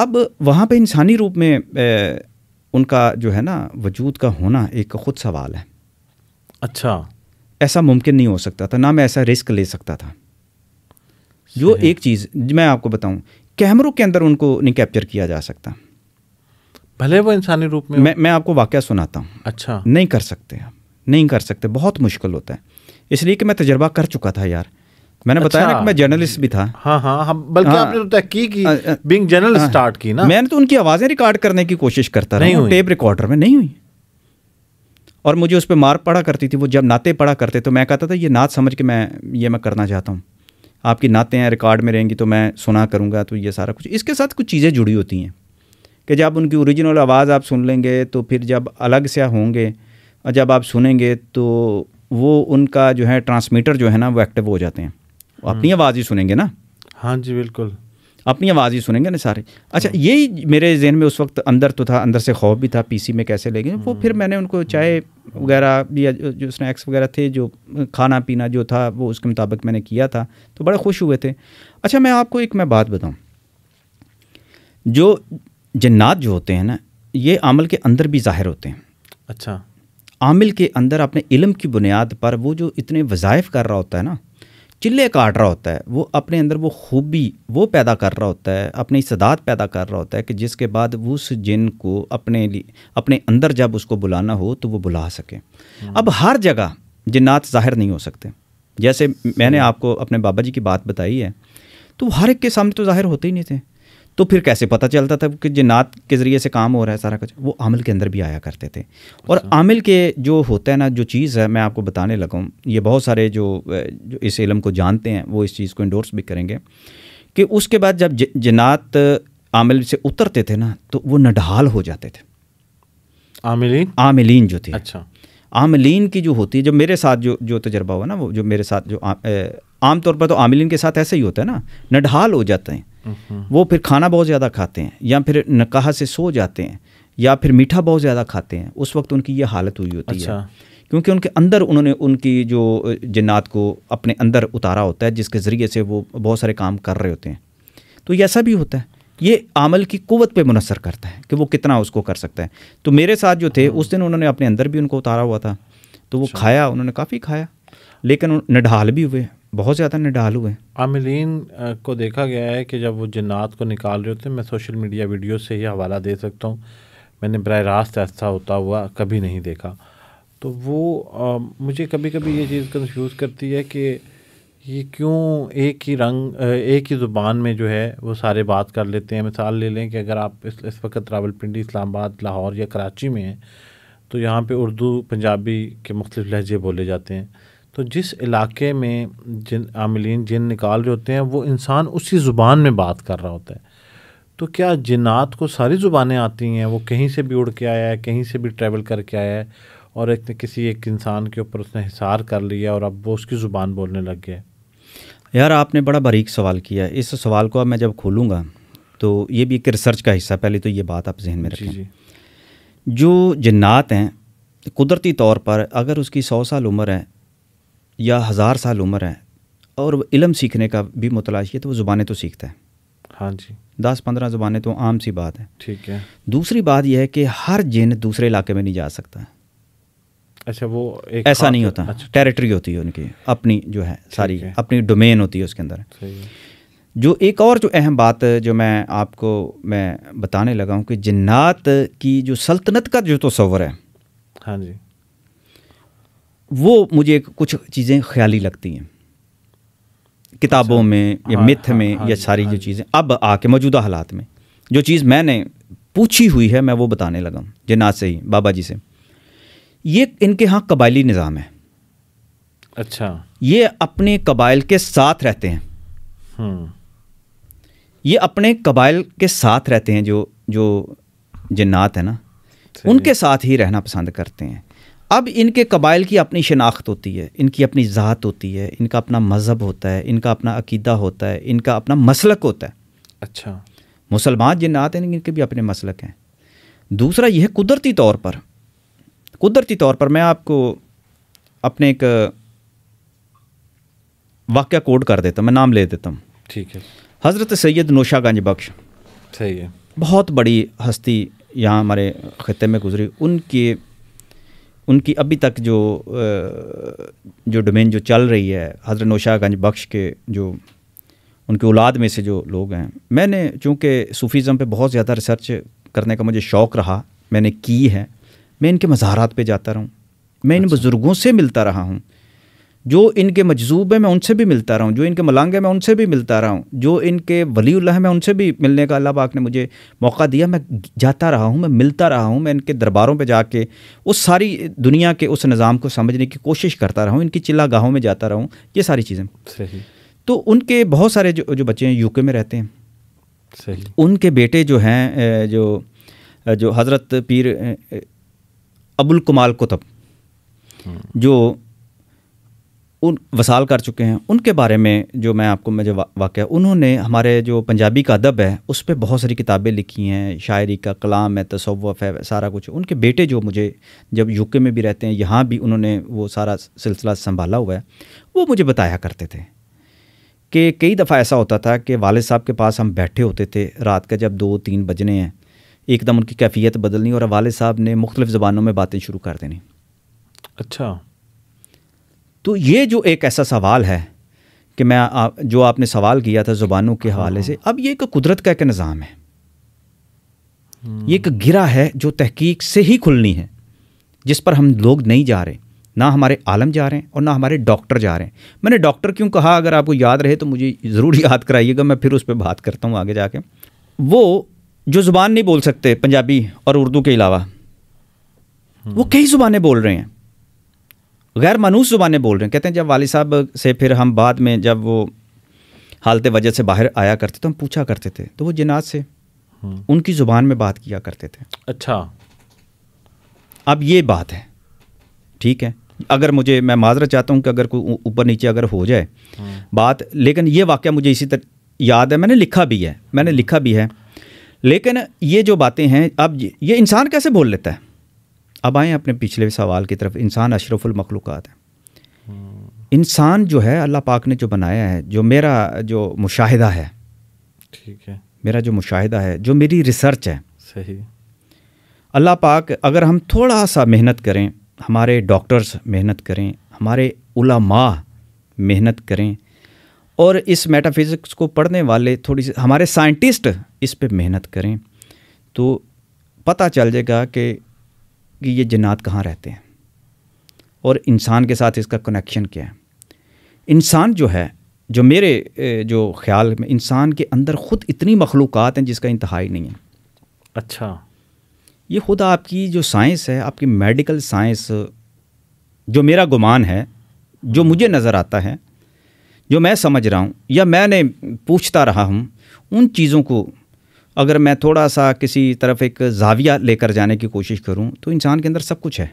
अब वहाँ पे इंसानी रूप में ए, उनका जो है ना वजूद का होना एक ख़ुद सवाल है अच्छा ऐसा मुमकिन नहीं हो सकता था ना मैं ऐसा रिस्क ले सकता था जो एक चीज़ मैं आपको बताऊं कैमरों के अंदर उनको नहीं कैप्चर किया जा सकता भले वो इंसानी रूप में मैं मैं आपको वाक्य सुनाता हूँ अच्छा नहीं कर सकते आप नहीं कर सकते बहुत मुश्किल होता है इसलिए कि मैं तजर्बा कर चुका था यार मैंने अच्छा, बताया ना अच्छा। कि मैं जर्नलिस्ट भी था हाँ हाँ हम हाँ, बल्कि हाँ, आपने तो तहकीक की बीइंग जर्नलिस्ट स्टार्ट की ना मैंने तो उनकी आवाज़ें रिकॉर्ड करने की कोशिश करता रहा टेप रिकॉर्डर में नहीं हुई और मुझे उस पर मार पड़ा करती थी वो जब नाते पड़ा करते तो मैं कहता था ये नात समझ के मैं ये मैं करना चाहता हूँ आपकी नाते हैं रिकॉर्ड में रहेंगी तो मैं सुना करूँगा तो ये सारा कुछ इसके साथ कुछ चीज़ें जुड़ी होती हैं कि जब उनकी ओरिजिनल आवाज़ आप सुन लेंगे तो फिर जब अलग से होंगे और जब आप सुनेंगे तो वो उनका जो है ट्रांसमीटर जो है ना वो एक्टिव हो जाते हैं अपनी हम्म। आवाज़ ही सुनेंगे ना हाँ जी बिल्कुल अपनी आवाज़ ही सुनेंगे ना सारे अच्छा हाँ। यही मेरे जहन में उस वक्त अंदर तो था अंदर से खौफ भी था पीसी में कैसे लेंगे वो फिर हम्म। मैंने उनको चाय वगैरह या जो स्नैक्स वगैरह थे जो खाना पीना जो था वो उसके मुताबिक मैंने किया था तो बड़े खुश हुए थे अच्छा मैं आपको एक मैं बात बताऊँ जो जन्नात जो होते हैं ना ये आमल के अंदर भी ज़ाहिर होते हैं अच्छा आमिल के अंदर अपने इलम की बुनियाद पर वो जो इतने वज़ायफ़ कर रहा होता है ना चिल्ले काट रहा होता है वो अपने अंदर वो खूबी वो पैदा कर रहा होता है अपनी सदात पैदा कर रहा होता है कि जिसके बाद उस जिन को अपने लिए अपने अंदर जब उसको बुलाना हो तो वो बुला सके हम्म। अब हर जगह जिन्नात ज़ाहिर नहीं हो सकते जैसे मैंने हम्म। आपको अपने बाबा जी की बात बताई है तो हर एक के सामने तो ज़ाहिर होते ही नहीं थे तो फिर कैसे पता चलता था कि जिन्नात के ज़रिए से काम हो रहा है सारा कुछ वो आमिल के अंदर भी आया करते थे और अच्छा। आमिल के जो होता है ना जो चीज़ है मैं आपको बताने लगा हूँ ये बहुत सारे जो, जो इस इलम को जानते हैं वो इस चीज़ को इंडोर्स भी करेंगे कि उसके बाद जब जिन्नात आमिल से उतरते थे ना तो वो नडहाल हो जाते थे आमिलीन आमिलीन जो थी अच्छा आमिलीन की जो होती है जब मेरे साथ जो जो तजर्बा हुआ ना वो जो मेरे साथ जो आमतौर पर तो आमिलीन के साथ ऐसे ही होता है ना नडहाल हो जाते हैं वो फिर खाना बहुत ज़्यादा खाते हैं या फिर नकाह से सो जाते हैं या फिर मीठा बहुत ज़्यादा खाते हैं उस वक्त उनकी ये हालत हुई होती अच्छा। है क्योंकि उनके अंदर उन्होंने उनकी जो जन्ात को अपने अंदर उतारा होता है जिसके ज़रिए से वो बहुत सारे काम कर रहे होते हैं तो ये ऐसा भी होता है ये आमल की कुवत पे मुनसर करता है कि वो कितना उसको कर सकता है तो मेरे साथ जो थे हाँ। उस दिन उन्होंने अपने अंदर भी उनको उतारा हुआ था तो वो अच्छा। खाया उन्होंने काफ़ी खाया लेकिन निढाल भी हुए बहुत ज़्यादा निडाल हुए आमिलीन को देखा गया है कि जब वो जन्ात को निकाल रहे होते हैं मैं सोशल मीडिया वीडियो से ही हवाला दे सकता हूँ मैंने बर रास्त ऐसा होता हुआ कभी नहीं देखा तो वो आ, मुझे कभी कभी ये चीज़ कन्फ्यूज़ करती है कि ये क्यों एक ही रंग एक ही ज़ुबान में जो है वो सारे बात कर लेते हैं मिसाल ले लें कि अगर आप इस इस वक्त रावलपिंडी इस्लामाबाद लाहौर या कराची में हैं तो यहाँ पे उर्दू पंजाबी के मुख्तलिफ़ लहजे बोले जाते हैं तो जिस इलाके में जिन आमलिन जिन निकाल रहे होते हैं वो इंसान उसी ज़ुबान में बात कर रहा होता है तो क्या जिन्नात को सारी ज़ुबानें आती हैं वो कहीं से भी उड़ के आया है कहीं से भी ट्रैवल करके आया है और एक किसी एक इंसान के ऊपर उसने हिसार कर लिया और अब वो उसकी ज़ुबान बोलने लग गया यार आपने बड़ा बारीक सवाल किया इस सवाल को अब मैं जब खोलूँगा तो ये भी एक रिसर्च का हिस्सा पहले तो ये बात आप जहन में रखें जी जो जन्नात हैं कुदरती तौर पर अगर उसकी सौ साल उम्र है या हज़ार साल उम्र है और इलम सीखने का भी मुतलाश है तो वो ज़ुबानें तो सीखता है हाँ जी दस पंद्रह ज़ुबानें तो आम सी बात है ठीक है दूसरी बात यह है कि हर जिन दूसरे इलाके में नहीं जा सकता अच्छा वो एक ऐसा नहीं होता अच्छा। टेरिटरी होती है उनकी अपनी जो है सारी है। अपनी डोमेन होती है उसके अंदर जो एक और जो अहम बात जो मैं आपको मैं बताने लगा हूँ कि जन्नात की जो सल्तनत का जो तस्वर है हाँ जी वो मुझे कुछ चीज़ें ख्याली लगती हैं किताबों अच्छा। में या हाँ, मिथ हाँ, में हाँ, या सारी हाँ जो चीज़ें अब आके मौजूदा हालात में जो चीज़ मैंने पूछी हुई है मैं वो बताने लगा हूँ जनाज से ही बाबा जी से ये इनके यहाँ कबायली निज़ाम है अच्छा ये अपने कबाइल के साथ रहते हैं हम्म। ये अपने कबाइल के साथ रहते हैं जो जो जन्नात है ना उनके साथ ही रहना पसंद करते हैं अब इनके कबाइल की अपनी शनाख्त होती है इनकी अपनी ज़ात होती है इनका अपना मज़हब होता है इनका अपना अकीदा होता है इनका अपना मसलक होता है अच्छा मुसलमान जिन आते हैं इनके भी अपने मसलक हैं दूसरा यह कुदरती तौर पर कुदरती तौर पर मैं आपको अपने एक वाक़ कोड कर देता हूँ मैं नाम ले देता हूँ ठीक है हज़रत सैयद नोशागंज बख्श सही है बहुत बड़ी हस्ती यहाँ हमारे ख़त्े में गुजरी उनके उनकी अभी तक जो जो डोमेन जो चल रही है हज़रत नौशाहगंज बख्श के जो उनके औलाद में से जो लोग हैं मैंने चूँकि सूफ़ीज़म पे बहुत ज़्यादा रिसर्च करने का मुझे शौक़ रहा मैंने की है मैं इनके मज़ारात पे जाता रहूँ मैं इन अच्छा। बुज़ुर्गों से मिलता रहा हूँ जो इनके मजजूब है मैं उनसे भी मिलता रहा हूँ जो इनके मलांगे है मैं उनसे भी मिलता रहा हूँ जो इनके वली है मैं उनसे भी मिलने का अल्लाह पाक ने मुझे मौका दिया मैं जाता रहा हूँ मैं मिलता रहा हूँ मैं इनके दरबारों पर जाके उस सारी दुनिया के उस निज़ाम को समझने की कोशिश करता रहा हूँ इनकी चिल्ला गाहों में जाता रहा हूँ ये सारी चीज़ें तो उनके बहुत सारे जो जो बच्चे हैं यू में रहते हैं उनके बेटे जो हैं जो जो हज़रत पीर अबुल कमाल कुतब हम्म। जो उन वसाल कर चुके हैं उनके बारे में जो मैं आपको मुझे वाक़ उन्होंने हमारे जो पंजाबी का अदब है उस पर बहुत सारी किताबें लिखी हैं शायरी का कलाम है तसवफ है सारा कुछ उनके बेटे जो मुझे जब यूके में भी रहते हैं यहाँ भी उन्होंने वो सारा सिलसिला संभाला हुआ है वो मुझे बताया करते थे कि कई दफ़ा ऐसा होता था कि वालद साहब के पास हम बैठे होते थे रात का जब दो तीन बजने हैं एकदम उनकी कैफियत बदलनी और वाल साहब ने मुख्तलिफ़ ज़बानों में बातें शुरू कर देनी अच्छा तो ये जो एक ऐसा सवाल है कि मैं आ, जो आपने सवाल किया था ज़ुबानों के हवाले से अब ये एक कुदरत का एक निज़ाम है हम्म। ये एक गिरा है जो तहकीक से ही खुलनी है जिस पर हम लोग नहीं जा रहे ना हमारे आलम जा रहे हैं और ना हमारे डॉक्टर जा रहे हैं मैंने डॉक्टर क्यों कहा अगर आपको याद रहे तो मुझे ज़रूर याद कराइएगा मैं फिर उस पर बात करता हूँ आगे जाके वो जो ज़ुबान नहीं बोल सकते पंजाबी और उर्दू के अलावा वो हम्म। कई ज़ुबानें बोल रहे हैं गैर मानूस जुबान बोल रहे हैं कहते हैं जब वाली साहब से फिर हम बाद में जब वो हालत वजह से बाहर आया करते तो हम पूछा करते थे तो वो जिनात से हम्म। उनकी ज़ुबान में बात किया करते थे अच्छा अब ये बात है ठीक है अगर मुझे मैं माजरा चाहता हूँ कि अगर कोई ऊपर नीचे अगर हो जाए हम्म। बात लेकिन ये वाक्य मुझे इसी तरह याद है मैंने लिखा भी है मैंने हम्म। लिखा भी है लेकिन ये जो बातें हैं अब ये इंसान कैसे बोल लेता है अब आएँ अपने पिछले सवाल की तरफ इंसान अशरफुल मखलूक़ात है इंसान जो है अल्लाह पाक ने जो बनाया है जो मेरा जो मुशाहिदा है ठीक है मेरा जो मुशाहिदा है जो मेरी रिसर्च है सही अल्लाह पाक अगर हम थोड़ा सा मेहनत करें हमारे डॉक्टर्स मेहनत करें हमारे उलमा मेहनत करें और इस मेटाफिज़िक्स को पढ़ने वाले थोड़ी सी हमारे साइंटिस्ट इस पर मेहनत करें तो पता चल जाएगा कि कि ये जन्ात कहाँ रहते हैं और इंसान के साथ इसका कनेक्शन क्या है इंसान जो है जो मेरे जो ख्याल में इंसान के अंदर ख़ुद इतनी मखलूक़ हैं जिसका इंतहाई नहीं है अच्छा ये खुद आपकी जो साइंस है आपकी मेडिकल साइंस जो मेरा गुमान है जो हम्म। मुझे नज़र आता है जो मैं समझ रहा हूँ या मैंने पूछता रहा हूँ उन चीज़ों को अगर मैं थोड़ा सा किसी तरफ एक जाविया लेकर जाने की कोशिश करूं तो इंसान के अंदर सब कुछ है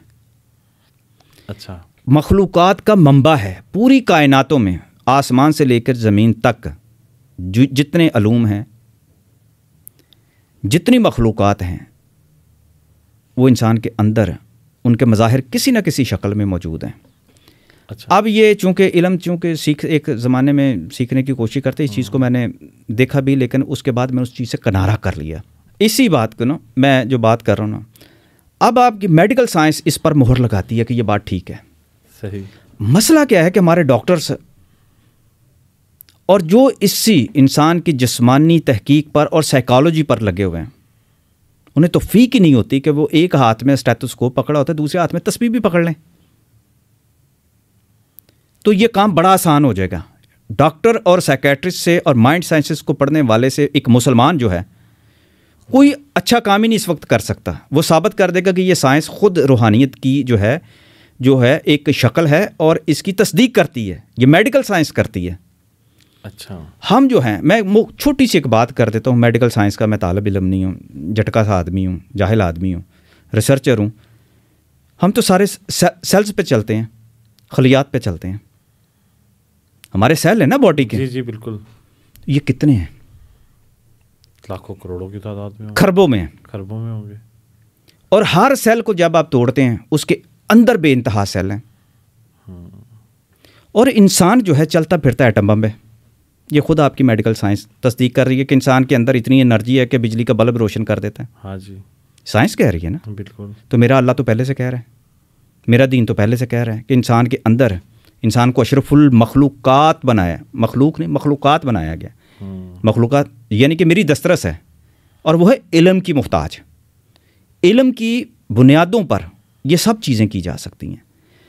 अच्छा मखलूक़ का मंबा है पूरी कायनातों में आसमान से लेकर ज़मीन तक जितने अलूम हैं जितनी मखलूक़ हैं वो इंसान के अंदर उनके मज़ाहिर किसी न किसी शक्ल में मौजूद हैं अच्छा। अब ये चूंकि इलम चूंकि सीख एक ज़माने में सीखने की कोशिश करते इस चीज़ को हाँ। मैंने देखा भी लेकिन उसके बाद मैंने उस चीज़ से किनारा कर लिया इसी बात को ना मैं जो बात कर रहा हूँ ना अब आपकी मेडिकल साइंस इस पर मोहर लगाती है कि ये बात ठीक है सही मसला क्या है कि हमारे डॉक्टर्स और जो इसी इंसान की जिसमानी तहकीक पर और साइकोलॉजी पर लगे हुए हैं उन्हें तो फीक ही नहीं होती कि वो एक हाथ में स्टेथोस्कोप पकड़ा होता है दूसरे हाथ में तस्वीर भी पकड़ लें तो ये काम बड़ा आसान हो जाएगा डॉक्टर और साइकेट्रिस्ट से और माइंड साइंसेस को पढ़ने वाले से एक मुसलमान जो है कोई अच्छा काम ही नहीं इस वक्त कर सकता वो साबित कर देगा कि ये साइंस ख़ुद रूहानियत की जो है जो है एक शक्ल है और इसकी तस्दीक करती है ये मेडिकल साइंस करती है अच्छा हम जो हैं मैं छोटी सी एक बात कर देता हूँ मेडिकल साइंस का मैं तालब इलम नहीं हूँ झटका सा आदमी हूँ जाहिल आदमी हूँ रिसर्चर हूँ हम तो सारे सेल्स पे चलते हैं खलियात पे चलते हैं हमारे सेल है ना बॉडी के जी जी बिल्कुल ये कितने हैं लाखों करोड़ों की तादाद में खरबों में खरबों में होंगे और हर सेल को जब आप तोड़ते हैं उसके अंदर बे इंतहा सेल हैं और इंसान जो है चलता फिरता एटम बम है ये खुद आपकी मेडिकल साइंस तस्दीक कर रही है कि इंसान के अंदर इतनी एनर्जी है कि बिजली का बल्ब रोशन कर देता है हाँ जी साइंस कह रही है ना बिल्कुल तो मेरा अल्लाह तो पहले से कह रहा है मेरा दीन तो पहले से कह रहा है कि इंसान के अंदर इंसान को अशरफुल मखलूक़ात बनाया मखलूक ने मखलूक़ात बनाया गया हम्म। मखलूक यानी कि मेरी दस्तरस है और वह है इलम की मुहताज इलम की बुनियादों पर ये सब चीज़ें की जा सकती हैं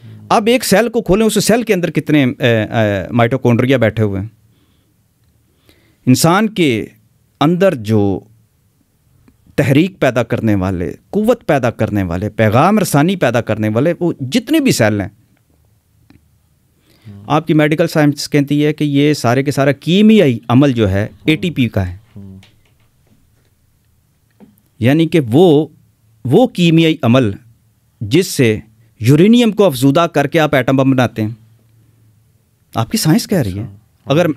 हम्म। अब एक सेल को खोलें उस सेल के अंदर कितने माइटोकोंड्रिया बैठे हुए हैं इंसान के अंदर जो तहरीक पैदा करने वाले कुत पैदा करने वाले पैगाम रसानी पैदा करने वाले वो जितने भी सेल हैं आपकी मेडिकल साइंस कहती है कि ये सारे के सारा कीमियाई अमल जो है एटीपी का है यानी कि वो वो कीमियाई अमल जिससे यूरेनियम को अफजूदा करके आप एटम बम बनाते हैं आपकी साइंस कह रही है अच्छा। अगर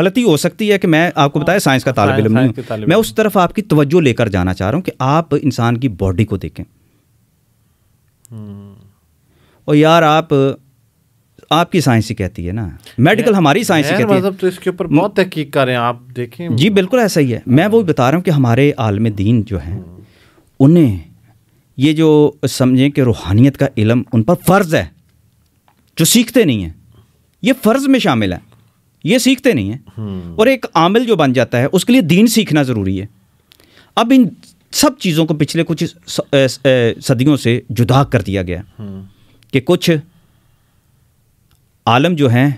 गलती हो सकती है कि मैं आपको बताया साइंस का तालब इलम हाँ, नहीं मैं उस तरफ आपकी तवज्जो लेकर जाना चाह रहा हूं कि आप इंसान की बॉडी को देखें हम्म। और यार आप आपकी साइंस ही कहती है ना मेडिकल हमारी साइंस ही कहती है मतलब तो इसके ऊपर बहुत तहकीक करें आप देखें जी बिल्कुल ऐसा ही है मैं वो बता रहा हूँ कि हमारे आलम दीन जो हैं उन्हें ये जो समझें कि रूहानियत का इलम उन पर फ़र्ज़ है जो सीखते नहीं हैं ये फ़र्ज़ में शामिल है ये सीखते नहीं हैं हम्म। और एक आमिल जो बन जाता है उसके लिए दीन सीखना ज़रूरी है अब इन सब चीज़ों को पिछले कुछ सदियों से जुदा कर दिया गया हम्म। कि कुछ आलम जो हैं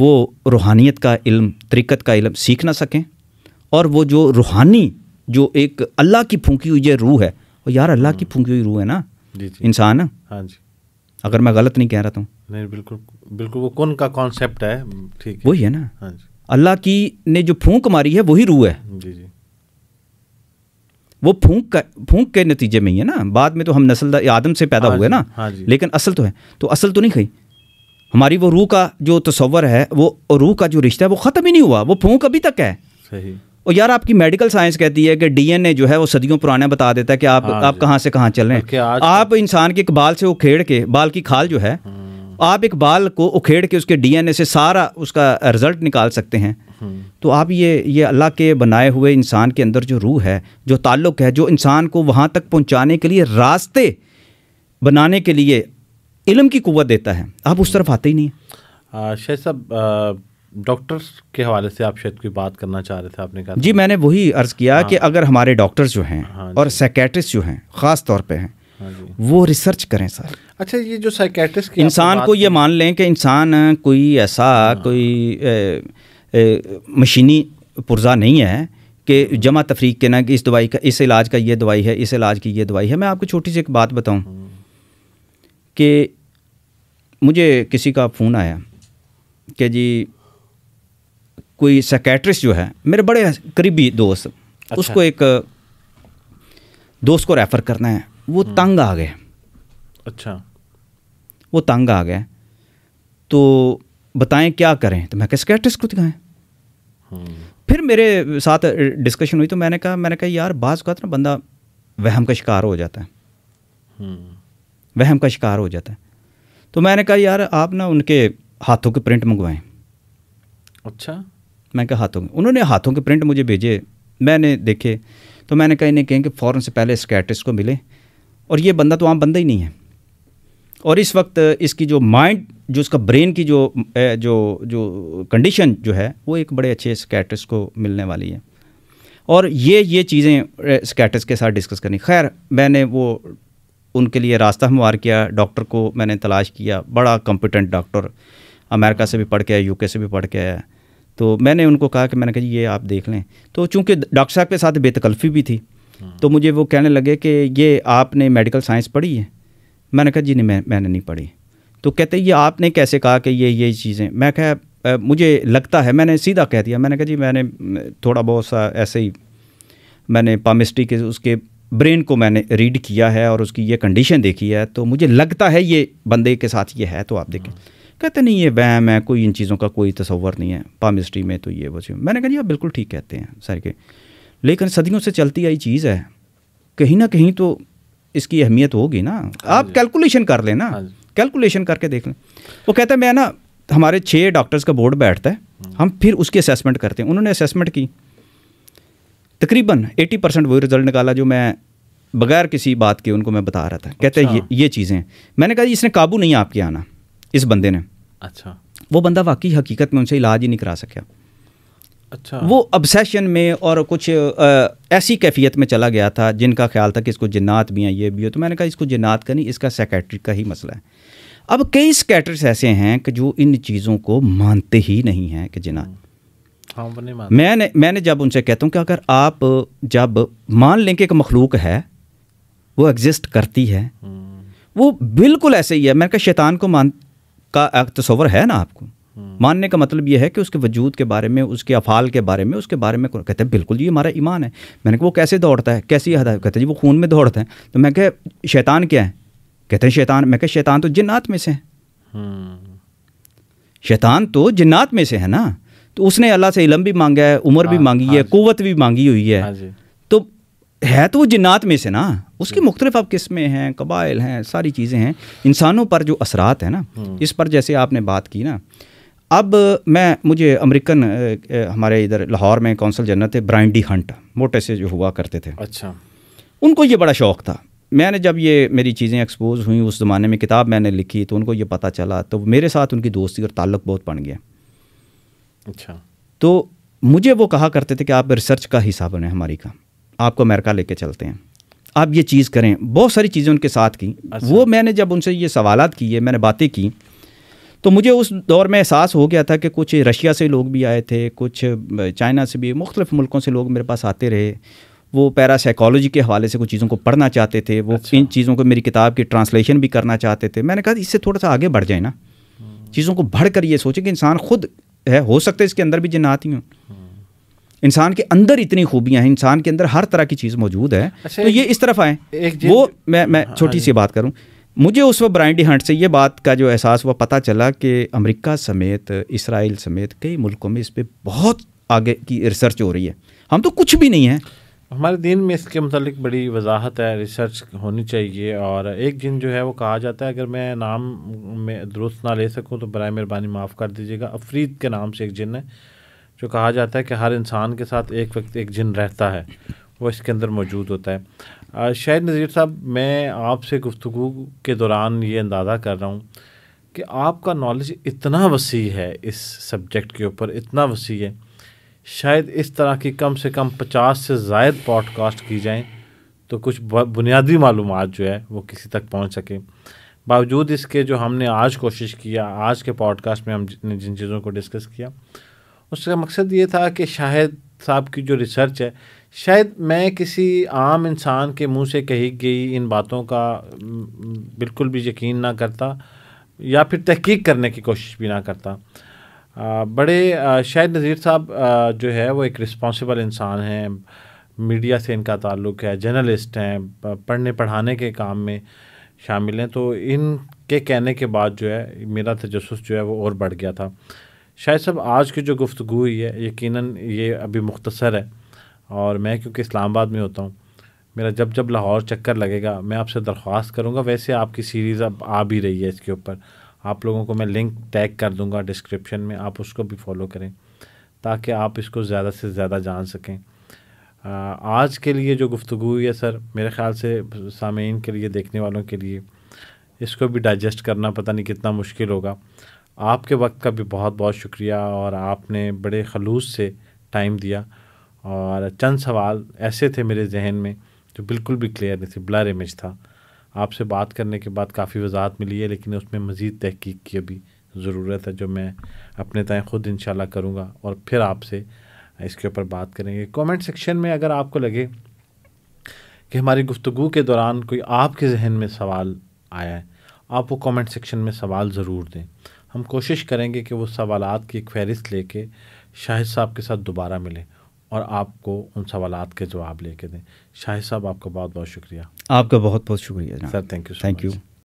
वो रूहानियत का इल्म तरीक़त का इल्म सीख ना सकें और वो जो रूहानी जो एक अल्लाह की फूकी हुई जो रूह है और यार अल्लाह की हम्म। फूंकी हुई रूह है ना इंसान हाँ जी अगर मैं गलत नहीं कह रहा था तो। नहीं बिल्कुल बिल्कुल वो कौन का कॉन्सेप्ट है ठीक वही है ना हाँ जी अल्लाह की ने जो फूंक मारी है वही रूह है जी जी वो फूंक का फूंक के नतीजे में ही है ना बाद में तो हम नस्ल आदम से पैदा हाँ हुए ना हाँ लेकिन असल तो है तो असल तो नहीं खाई हमारी वो रूह का जो तस्वर है वो रूह का जो रिश्ता है वो ख़त्म ही नहीं हुआ वो फूक अभी तक है सही और यार आपकी मेडिकल साइंस कहती है कि डीएनए जो है वो सदियों पुराने बता देता है कि आप हाँ आप कहाँ से कहाँ चल रहे हैं आप इंसान के एक बाल से उखेड़ के बाल की खाल जो है हम्म। आप एक बाल को उखेड़ के उसके डीएनए से सारा उसका रिजल्ट निकाल सकते हैं हम्म। तो आप ये ये अल्लाह के बनाए हुए इंसान के अंदर जो रूह है जो ताल्लुक़ है जो इंसान को वहाँ तक पहुँचाने के लिए रास्ते बनाने के लिए इलम की कुत देता है आप उस तरफ आते ही नहीं शेख साहब डॉक्टर्स के हवाले से आप शायद कोई बात करना चाह रहे थे आपने कहा जी मैंने वही अर्ज़ किया हाँ। कि अगर हमारे डॉक्टर्स जो हैं हाँ और सेकेट्रिस्ट जो हैं ख़ास तौर पे हैं हाँ वो रिसर्च करें सर अच्छा ये जो साइकेट्रिस्ट इंसान को ये मान लें कि इंसान कोई ऐसा हाँ। कोई ए, ए, मशीनी पुर्जा नहीं है कि जमा तफरीक के ना कि इस दवाई का इस इलाज का ये दवाई है इस इलाज की ये दवाई है मैं आपको छोटी सी एक बात बताऊं हाँ। कि मुझे किसी का फ़ोन आया कि जी कोई सेक्रेटरिस्ट जो है मेरे बड़े करीबी दोस्त अच्छा। उसको एक दोस्त को रेफ़र करना है वो हम्म। तंग आ गए अच्छा वो तंग आ गए तो बताएं क्या करें तो मैं कहा सेक्रेटरिस्ट को दिखाएं हम्म। फिर मेरे साथ डिस्कशन हुई तो मैंने कहा मैंने कहा यार बाज़ का तो ना बंदा वहम का शिकार हो जाता है हम्म। वहम का शिकार हो जाता है तो मैंने कहा यार आप ना उनके हाथों के प्रिंट मंगवाएं अच्छा मैं कहा हाथों के उन्होंने हाथों के प्रिंट मुझे भेजे मैंने देखे तो मैंने कहा इन्हें कहें कि फ़ौर से पहले स्कैटिस्ट को मिले और ये बंदा तो आम बंदा ही नहीं है और इस वक्त इसकी जो माइंड जो इसका ब्रेन की जो जो जो कंडीशन जो है वो एक बड़े अच्छे स्कैटिस्ट को मिलने वाली है और ये ये चीज़ें स्कैटिस्ट के साथ डिस्कस करनी खैर मैंने वो उनके लिए रास्ता हमवार किया डॉक्टर को मैंने तलाश किया बड़ा कॉम्पिटेंट डॉक्टर अमेरिका से भी पढ़ के आया यूके से भी पढ़ के आया तो मैंने उनको कहा कि मैंने कहा ये आप देख लें तो चूँकि डॉक्टर साहब के साथ बेतकल्फ़ी भी थी हाँ। तो मुझे वो कहने लगे कि ये आपने मेडिकल साइंस पढ़ी है मैंने कहा जी नहीं मैं मैंने नहीं पढ़ी तो कहते ये आपने कैसे कहा कि ये ये चीज़ें मैं कह मुझे लगता है मैंने सीधा कह दिया मैंने कहा जी मैंने थोड़ा बहुत सा ऐसे ही मैंने पामिस्ट्री के उसके ब्रेन को मैंने रीड किया है और उसकी ये कंडीशन देखी है तो मुझे लगता है ये बंदे के साथ ये है तो आप देखें हाँ। कहते नहीं ये वहम है कोई इन चीज़ों का कोई तस्वर नहीं है पामिस्ट्री में तो ये वो मैंने कहा जी आप बिल्कुल ठीक कहते हैं सर के लेकिन सदियों से चलती आई चीज़ है कहीं ना कहीं तो इसकी अहमियत होगी ना हाँ आप कैलकुलेशन कर लें ना कैलकुलेशन हाँ करके देख लें वो कहते हैं मैं ना हमारे छः डॉक्टर्स का बोर्ड बैठता है हम फिर उसकी असेसमेंट करते हैं उन्होंने असेसमेंट की तकरीबन 80 परसेंट वही रिज़ल्ट निकाला जो मैं बगैर किसी बात के उनको मैं बता रहा था कहते हैं अच्छा। ये ये चीज़ें मैंने कहा इसने काबू नहीं आपके आना इस बंदे ने अच्छा वो बंदा वाकई हकीकत में उनसे इलाज ही नहीं करा सकता अच्छा वो अबसेशन में और कुछ आ, ऐसी कैफियत में चला गया था जिनका ख्याल था कि इसको जन्नात भी हैं ये भी हो तो मैंने कहा इसको जन्नात का नहीं इसका सेक्रेटरी का ही मसला है अब कई स्कैटर्स ऐसे हैं कि जो इन चीज़ों को मानते ही नहीं हैं कि जनात हम्म। मैंने मैंने जब उनसे कहता हूँ कि अगर आप जब मान लें कि एक मखलूक है वो एग्जिस्ट करती है हम्म। वो बिल्कुल ऐसे ही है मैंने कहा शैतान को मान का तस्वर है ना आपको हम्म। मानने का मतलब यह है कि उसके वजूद के बारे में उसके अफ़ाल के बारे में उसके बारे में कहते हैं बिल्कुल जी हमारा ईमान है मैंने कहा वो कैसे दौड़ता है कैसी हद कहते हैं जी वो खून में दौड़ता है तो मैं कह शैतान क्या है कहते हैं शैतान मैं कह शैतान तो जिन्नात में से है हम्म। शैतान तो जिन्नात में से है ना तो उसने अल्लाह से इलम भी मांगा है उम्र भी हाँ, मांगी हाँ है कुवत भी मांगी हुई है हाँ तो है तो वो जिन्नात में से ना उसकी मुख्तलिफ अब किस्में हैं कबाइल हैं सारी चीज़ें हैं इंसानों पर जो असरात हैं ना हम्म। इस पर जैसे आपने बात की ना अब मैं मुझे अमेरिकन हमारे इधर लाहौर में कौंसल जनरल थे ब्राइन डी हंट मोटे से जो हुआ करते थे अच्छा उनको ये बड़ा शौक़ था मैंने जब ये मेरी चीज़ें एक्सपोज हुई उस ज़माने में किताब मैंने लिखी तो उनको ये पता चला तो मेरे साथ उनकी दोस्ती और ताल्लुक बहुत बन गया अच्छा तो मुझे वो कहा करते थे कि आप रिसर्च का हिसाब बने हमारी का आपको अमेरिका लेके चलते हैं आप ये चीज़ करें बहुत सारी चीज़ें उनके साथ की अच्छा। वो मैंने जब उनसे ये सवाल किए मैंने बातें की तो मुझे उस दौर में एहसास हो गया था कि कुछ रशिया से लोग भी आए थे कुछ चाइना से भी मुख्तलिफ मुल्कों से लोग मेरे पास आते रहे वो पैरासाइकोलॉजी के हवाले से कुछ चीज़ों को पढ़ना चाहते थे वो अच्छा। इन चीज़ों को मेरी किताब की ट्रांसलेशन भी करना चाहते थे मैंने कहा इससे थोड़ा सा आगे बढ़ जाए ना हम्म। चीज़ों को बढ़ कर ये सोचे कि इंसान खुद है हो सकता है इसके अंदर भी जिन्नात ही हों इंसान के अंदर इतनी खूबियां हैं इंसान के अंदर हर तरह की चीज़ मौजूद है अच्छा तो ये इस तरफ आए वो मैं मैं हाँ, छोटी हाँ सी बात करूँ मुझे उस वक्त ब्राइंडी हंट से ये बात का जो एहसास हुआ पता चला कि अमेरिका समेत इसराइल समेत कई मुल्कों में इस पर बहुत आगे की रिसर्च हो रही है हम तो कुछ भी नहीं है हमारे दिन में इसके मतलब बड़ी वजाहत है रिसर्च होनी चाहिए और एक जिन जो है वो कहा जाता है अगर मैं नाम में दुरुस्त ना ले सकूं तो बर मेहरबानी माफ़ कर दीजिएगा अफरीद के नाम से एक जिन है जो कहा जाता है कि हर इंसान के साथ एक वक्त एक जिन रहता है वो इसके अंदर मौजूद होता है शायद नज़ीर साहब मैं आपसे गुफ्तु के दौरान ये अंदाज़ा कर रहा हूँ कि आपका नॉलेज इतना वसी है इस सब्जेक्ट के ऊपर इतना वसी है शायद इस तरह की कम से कम पचास से जायद पॉडकास्ट की जाएं तो कुछ बुनियादी मालूम जो है वो किसी तक पहुंच सके बावजूद इसके जो हमने आज कोशिश किया आज के पॉडकास्ट में हम जितने जिन चीज़ों को डिस्कस किया उसका मकसद ये था कि शाहिद साहब की जो रिसर्च है शायद मैं किसी आम इंसान के मुंह से कही गई इन बातों का बिल्कुल भी यकीन ना करता या फिर तहकीक करने की कोशिश भी ना करता बड़े शायद नज़ीर साहब जो है वो एक रिस्पॉन्सिबल इंसान हैं मीडिया से इनका ताल्लुक़ है जर्नलिस्ट हैं पढ़ने पढ़ाने के काम में शामिल हैं तो इनके कहने के बाद जो है मेरा तजस जो है वो और बढ़ गया था शायद साहब आज की जो गुफ्तु हुई है यकीन ये अभी मुख्तसर है और मैं क्योंकि इस्लामाबाद में होता हूँ मेरा जब जब लाहौर चक्कर लगेगा मैं आपसे दरख्वास्त करूँगा वैसे आपकी सीरीज़ अब आ भी रही है इसके ऊपर आप लोगों को मैं लिंक टैग कर दूंगा डिस्क्रिप्शन में आप उसको भी फॉलो करें ताकि आप इसको ज़्यादा से ज़्यादा जान सकें आज के लिए जो गुफ्तु हुई है सर मेरे ख़्याल से सामीन के लिए देखने वालों के लिए इसको भी डाइजेस्ट करना पता नहीं कितना मुश्किल होगा आपके वक्त का भी बहुत बहुत शुक्रिया और आपने बड़े खलूस से टाइम दिया और चंद सवाल ऐसे थे मेरे जहन में जो बिल्कुल भी क्लियर नहीं थे ब्लर इमेज था आपसे बात करने के बाद काफ़ी वजाहत मिली है लेकिन उसमें मज़ीद तहकीक की अभी ज़रूरत है जो मैं अपने तय ख़ुद इन करूँगा और फिर आपसे इसके ऊपर बात करेंगे कमेंट सेक्शन में अगर आपको लगे कि हमारी गुफ्तु के दौरान कोई आपके जहन में सवाल आया है आप वो कमेंट सेक्शन में सवाल ज़रूर दें हम कोशिश करेंगे कि वो सवाल की एक फहरिस्त कर शाहिद साहब के साथ दोबारा मिलें और आपको उन सवाल के जवाब कर दें शाहिद साहब आपका बहुत बहुत शुक्रिया आपका बहुत बहुत शुक्रिया sir thank you thank you